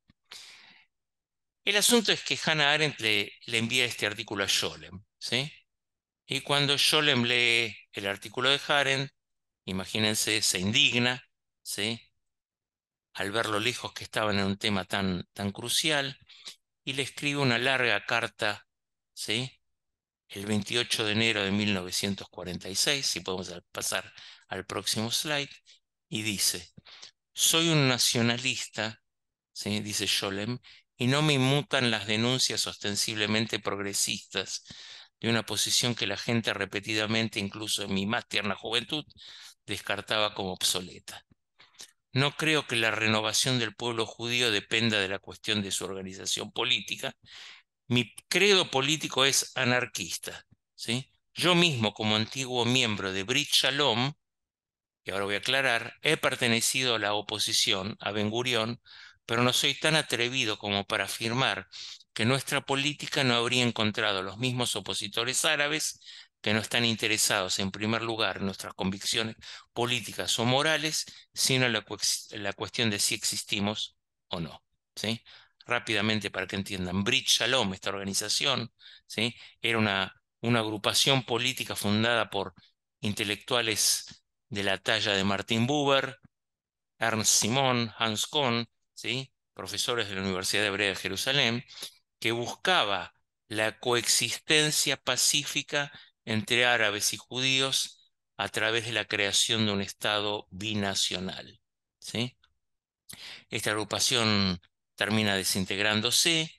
El asunto es que Hannah Arendt le, envía este artículo a Scholem, ¿sí? Y cuando Scholem lee el artículo de Arendt, imagínense, se indigna, ¿sí? Al ver lo lejos que estaban en un tema tan, tan crucial, y le escribe una larga carta, ¿sí? el 28 de enero de 1946, si podemos pasar al próximo slide, y dice, soy un nacionalista, dice Sholem, y no me inmutan las denuncias ostensiblemente progresistas de una posición que la gente repetidamente, incluso en mi más tierna juventud, descartaba como obsoleta. No creo que la renovación del pueblo judío dependa de la cuestión de su organización política, mi credo político es anarquista. ¿sí? Yo mismo, como antiguo miembro de Brit Shalom, y ahora voy a aclarar, he pertenecido a la oposición, a Ben Gurión, pero no soy tan atrevido como para afirmar que nuestra política no habría encontrado los mismos opositores árabes que no están interesados en primer lugar en nuestras convicciones políticas o morales, sino en la cuestión de si existimos o no. ¿sí? rápidamente para que entiendan. Brit Shalom, esta organización, ¿sí? era una, una agrupación política fundada por intelectuales de la talla de Martin Buber, Ernst Simon, Hans Kohn, ¿sí? profesores de la Universidad Hebrea de Jerusalén, que buscaba la coexistencia pacífica entre árabes y judíos a través de la creación de un Estado binacional. ¿sí? Esta agrupación termina desintegrándose,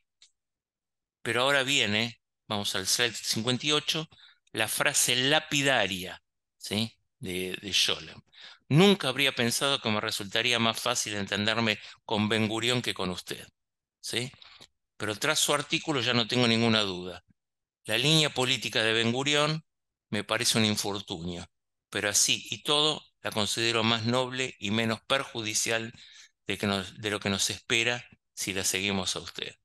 pero ahora viene, vamos al slide 58, la frase lapidaria ¿sí? de, de Scholem. Nunca habría pensado que me resultaría más fácil entenderme con Ben que con usted. ¿sí? Pero tras su artículo ya no tengo ninguna duda. La línea política de Ben me parece un infortunio, pero así y todo la considero más noble y menos perjudicial de, que de lo que nos espera si la seguimos a usted.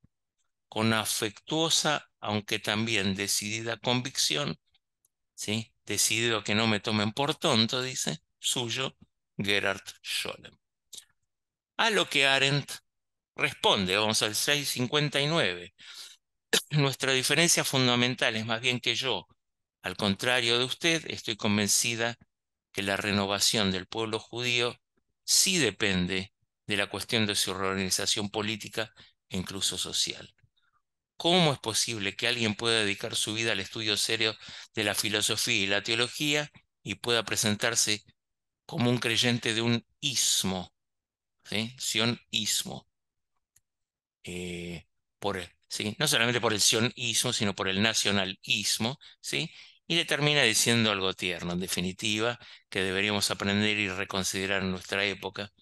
Con afectuosa, aunque también decidida convicción, ¿sí? decidido que no me tomen por tonto, dice, suyo, Gerhard Scholem. A lo que Arendt responde, vamos al 659. Nuestra diferencia fundamental es más bien que yo, al contrario de usted, estoy convencida que la renovación del pueblo judío sí depende de la cuestión de su organización política e incluso social. ¿Cómo es posible que alguien pueda dedicar su vida al estudio serio de la filosofía y la teología y pueda presentarse como un creyente de un ismo, ¿sí? sionismo? Eh, por, ¿sí? No solamente por el sionismo, sino por el nacionalismo, ¿sí? y le termina diciendo algo tierno, en definitiva, que deberíamos aprender y reconsiderar en nuestra época,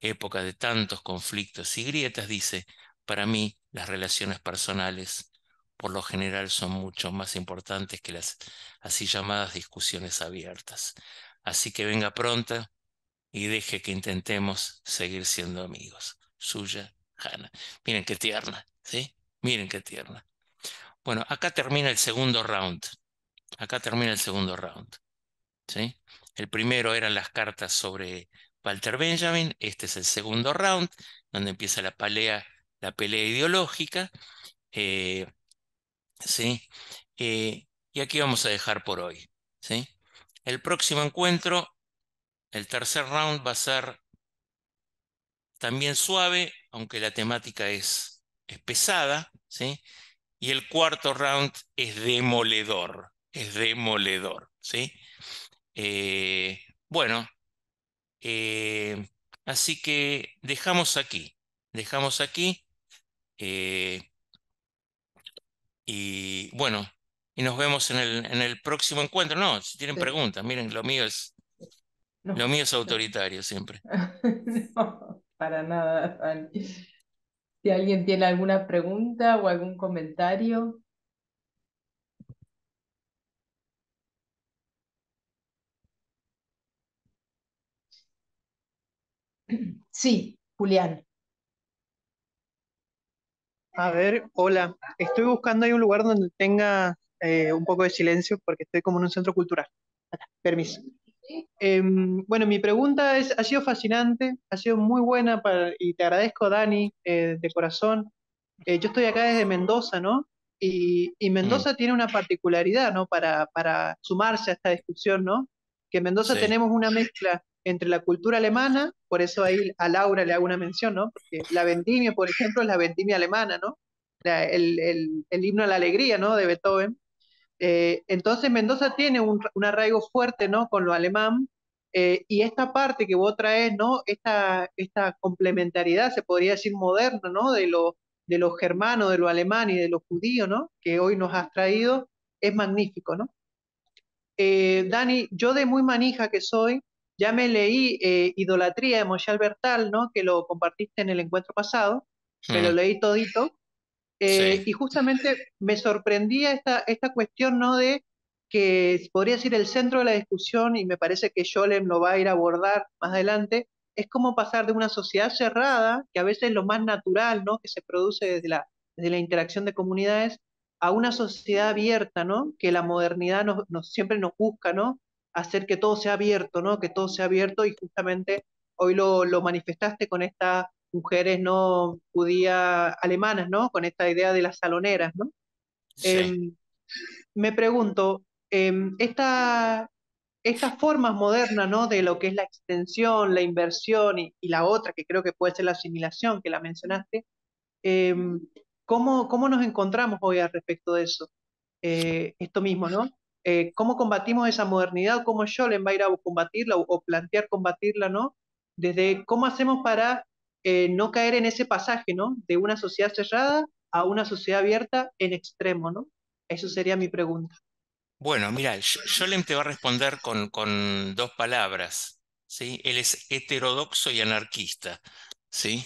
época de tantos conflictos y grietas, dice, para mí las relaciones personales por lo general son mucho más importantes que las así llamadas discusiones abiertas. Así que venga pronta y deje que intentemos seguir siendo amigos. Suya, Hannah. Miren qué tierna, ¿sí? Miren qué tierna. Bueno, acá termina el segundo round. Acá termina el segundo round. ¿sí? El primero eran las cartas sobre Walter Benjamin. Este es el segundo round, donde empieza la pelea, la pelea ideológica. Eh, ¿sí? Eh, y aquí vamos a dejar por hoy. ¿sí? El próximo encuentro, el tercer round, va a ser también suave, aunque la temática es, pesada. ¿sí? Y el cuarto round es demoledor. Es demoledor. ¿sí? Eh, bueno, eh, así que dejamos aquí, dejamos aquí. Eh, y bueno, y nos vemos en el, en el próximo encuentro. No, si tienen preguntas, miren, lo mío es, lo mío es autoritario siempre. no, para nada, Si alguien tiene alguna pregunta o algún comentario, Sí, Julián. A ver, hola. Estoy buscando ahí un lugar donde tenga eh, un poco de silencio porque estoy como en un centro cultural. Permiso. Em, bueno, mi pregunta es, ha sido fascinante, ha sido muy buena para, y te agradezco, Dani, eh, de corazón. Eh, yo estoy acá desde Mendoza, ¿no? Y, Mendoza tiene una particularidad, ¿no? Para, para, sumarse a esta discusión, ¿no? Que en Mendoza tenemos una mezcla entre la cultura alemana, por eso ahí a Laura le hago una mención, ¿no? la vendimia, por ejemplo, es la vendimia alemana, ¿no? el, el, himno a la alegría, ¿no? De Beethoven. Eh, entonces Mendoza tiene un, un, arraigo fuerte, ¿no? Con lo alemán. Eh, y esta parte que vos traes, ¿no? Esta, esta complementariedad, se podría decir moderna, ¿no? De lo, de los germanos, de lo alemán y de los judíos, ¿no? Que hoy nos has traído, es magnífico, ¿no? Eh, Dani, yo de muy manija que soy, ya me leí eh, Idolatría de Moshe Albertal, ¿no? Que lo compartiste en el encuentro pasado, lo leí todito. Eh, y justamente me sorprendía esta, esta cuestión, ¿no? De que podría ser el centro de la discusión, y me parece que Jolem lo va a ir a abordar más adelante, es como pasar de una sociedad cerrada, que a veces es lo más natural, ¿no? Que se produce desde la, desde la interacción de comunidades, a una sociedad abierta, ¿no? Que la modernidad nos, siempre nos busca, ¿no? hacer que todo sea abierto, ¿no? Que todo sea abierto y justamente hoy lo, manifestaste con estas mujeres no judías alemanas, ¿no? Con esta idea de las saloneras, ¿no? Em, me pregunto, em, esta, estas formas modernas, ¿no? De lo que es la extensión, la inversión y, la otra, que creo que puede ser la asimilación, que la mencionaste, em, ¿cómo, ¿cómo, nos encontramos hoy al respecto de eso? Eh, esto mismo, ¿no? Eh, cómo combatimos esa modernidad, cómo Scholem va a ir a combatirla o, plantear combatirla, ¿no? Desde cómo hacemos para eh, no caer en ese pasaje, ¿no? De una sociedad cerrada a una sociedad abierta en extremo, ¿no? Eso sería mi pregunta. Bueno, mira, Scholem te va a responder con, dos palabras, ¿sí? Él es heterodoxo y anarquista, ¿sí?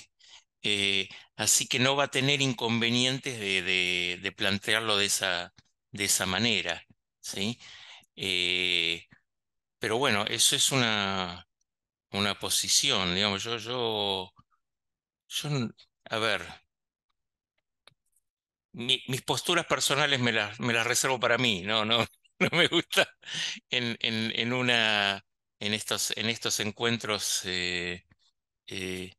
Eh, así que no va a tener inconvenientes de, plantearlo de esa, de esa manera. ¿sí? Eh, pero bueno, eso es una, una posición, digamos, yo, yo, a ver, mis posturas personales me las, me las reservo para mí, no, no, no me gusta en, en, una, en estos, en estos encuentros eh, eh,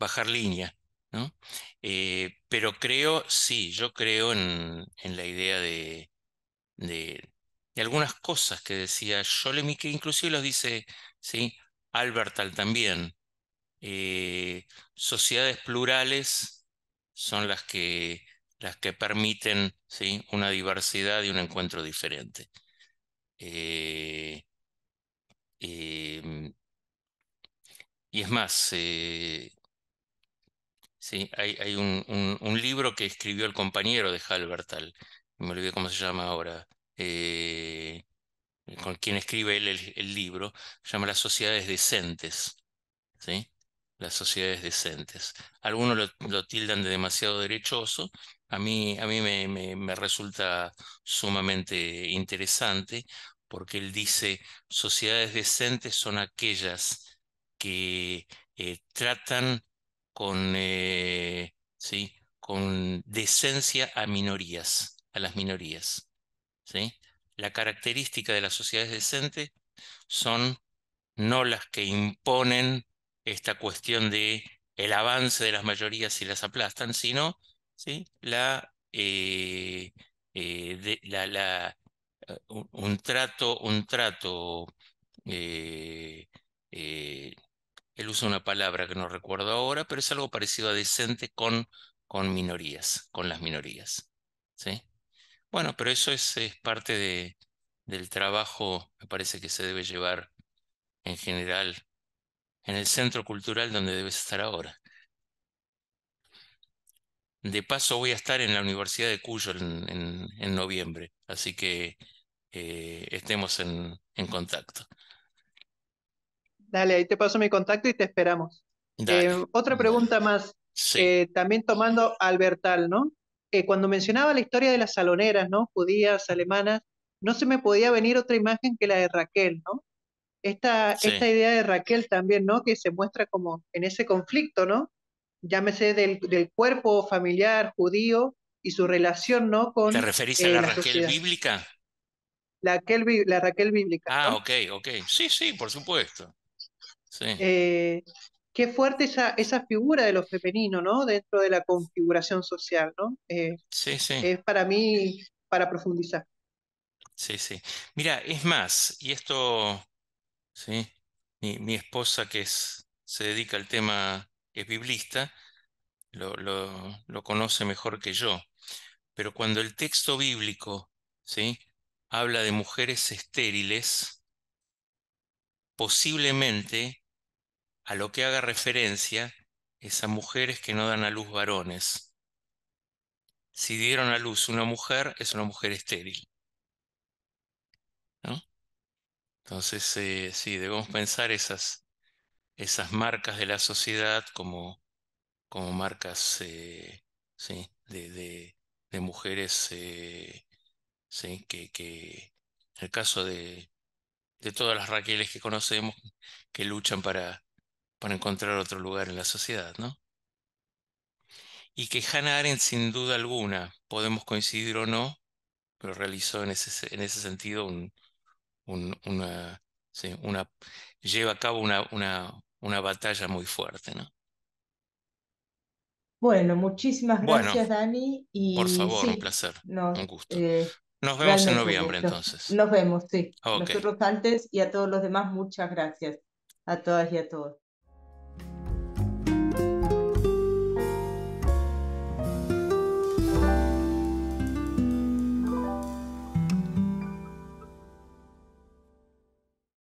bajar línea, ¿no? pero creo, sí, yo creo en la idea de, de, algunas cosas que decía Scholem que inclusive los dice ¿sí? Albertal también. Eh, sociedades plurales son las que, las que permiten ¿sí? una diversidad y un encuentro diferente. Eh, em, y es más, eh, sí, hay, un, libro que escribió el compañero de Albertal, me olvidé cómo se llama ahora, eh, con quien escribe él el, libro, se llama Las Sociedades Decentes. ¿sí? Las Sociedades Decentes. Algunos lo, tildan de demasiado derechoso, a mí, a mí me, resulta sumamente interesante porque él dice, sociedades decentes son aquellas que eh, tratan con, eh, ¿sí? con decencia a minorías a las minorías. ¿sí? La característica de las sociedades decentes son no las que imponen esta cuestión de el avance de las mayorías y las aplastan, sino ¿sí? la, eh, eh, la, la eh, un, trato, un trato él usa una palabra que no recuerdo ahora, pero es algo parecido a decente con, con minorías, con las minorías. ¿sí? Bueno, pero eso es, parte de, del trabajo, me parece que se debe llevar en general en el centro cultural donde debes estar ahora. De paso voy a estar en la Universidad de Cuyo en, noviembre, así que eh, estemos en, contacto. Dale, ahí te paso mi contacto y te esperamos. Eh, otra pregunta más, eh, también tomando Albertal, ¿no? Eh, cuando mencionaba la historia de las saloneras, ¿no? Judías, alemanas, no se me podía venir otra imagen que la de Raquel, ¿no? Esta, esta idea de Raquel también, ¿no? Que se muestra como en ese conflicto, ¿no? Llámese del, cuerpo familiar judío y su relación, ¿no? Con, ¿Te referís a eh, la, Raquel bíblica? La, Raquel, la Raquel bíblica. Ah, ok, ok. Sí, sí, por supuesto. Sí. Eh, qué fuerte esa, esa figura de lo femenino, ¿no? Dentro de la configuración social, ¿no? Eh, sí, sí. Es para mí, para profundizar. Sí, sí. Mira, es más, y esto, sí, mi, esposa que se dedica al tema, es biblista, lo, lo conoce mejor que yo, pero cuando el texto bíblico, sí, habla de mujeres estériles, posiblemente a lo que haga referencia es a mujeres que no dan a luz varones. Si dieron a luz una mujer, es una mujer estéril. Entonces, eh, sí, debemos pensar esas, esas marcas de la sociedad como, como marcas eh, de, mujeres eh, que, en el caso de todas las Raqueles que conocemos que luchan para, para encontrar otro lugar en la sociedad, ¿no? Y que Hannah Arendt, sin duda alguna, podemos coincidir o no, pero realizó en ese, sentido un, una, lleva a cabo una, una, una batalla muy fuerte, ¿no? Bueno, muchísimas gracias, Dani. por favor, un placer. un gusto. Eh, nos vemos en noviembre entonces. Nos vemos, sí. Nosotros antes y a todos los demás, muchas gracias. A todas y a todos.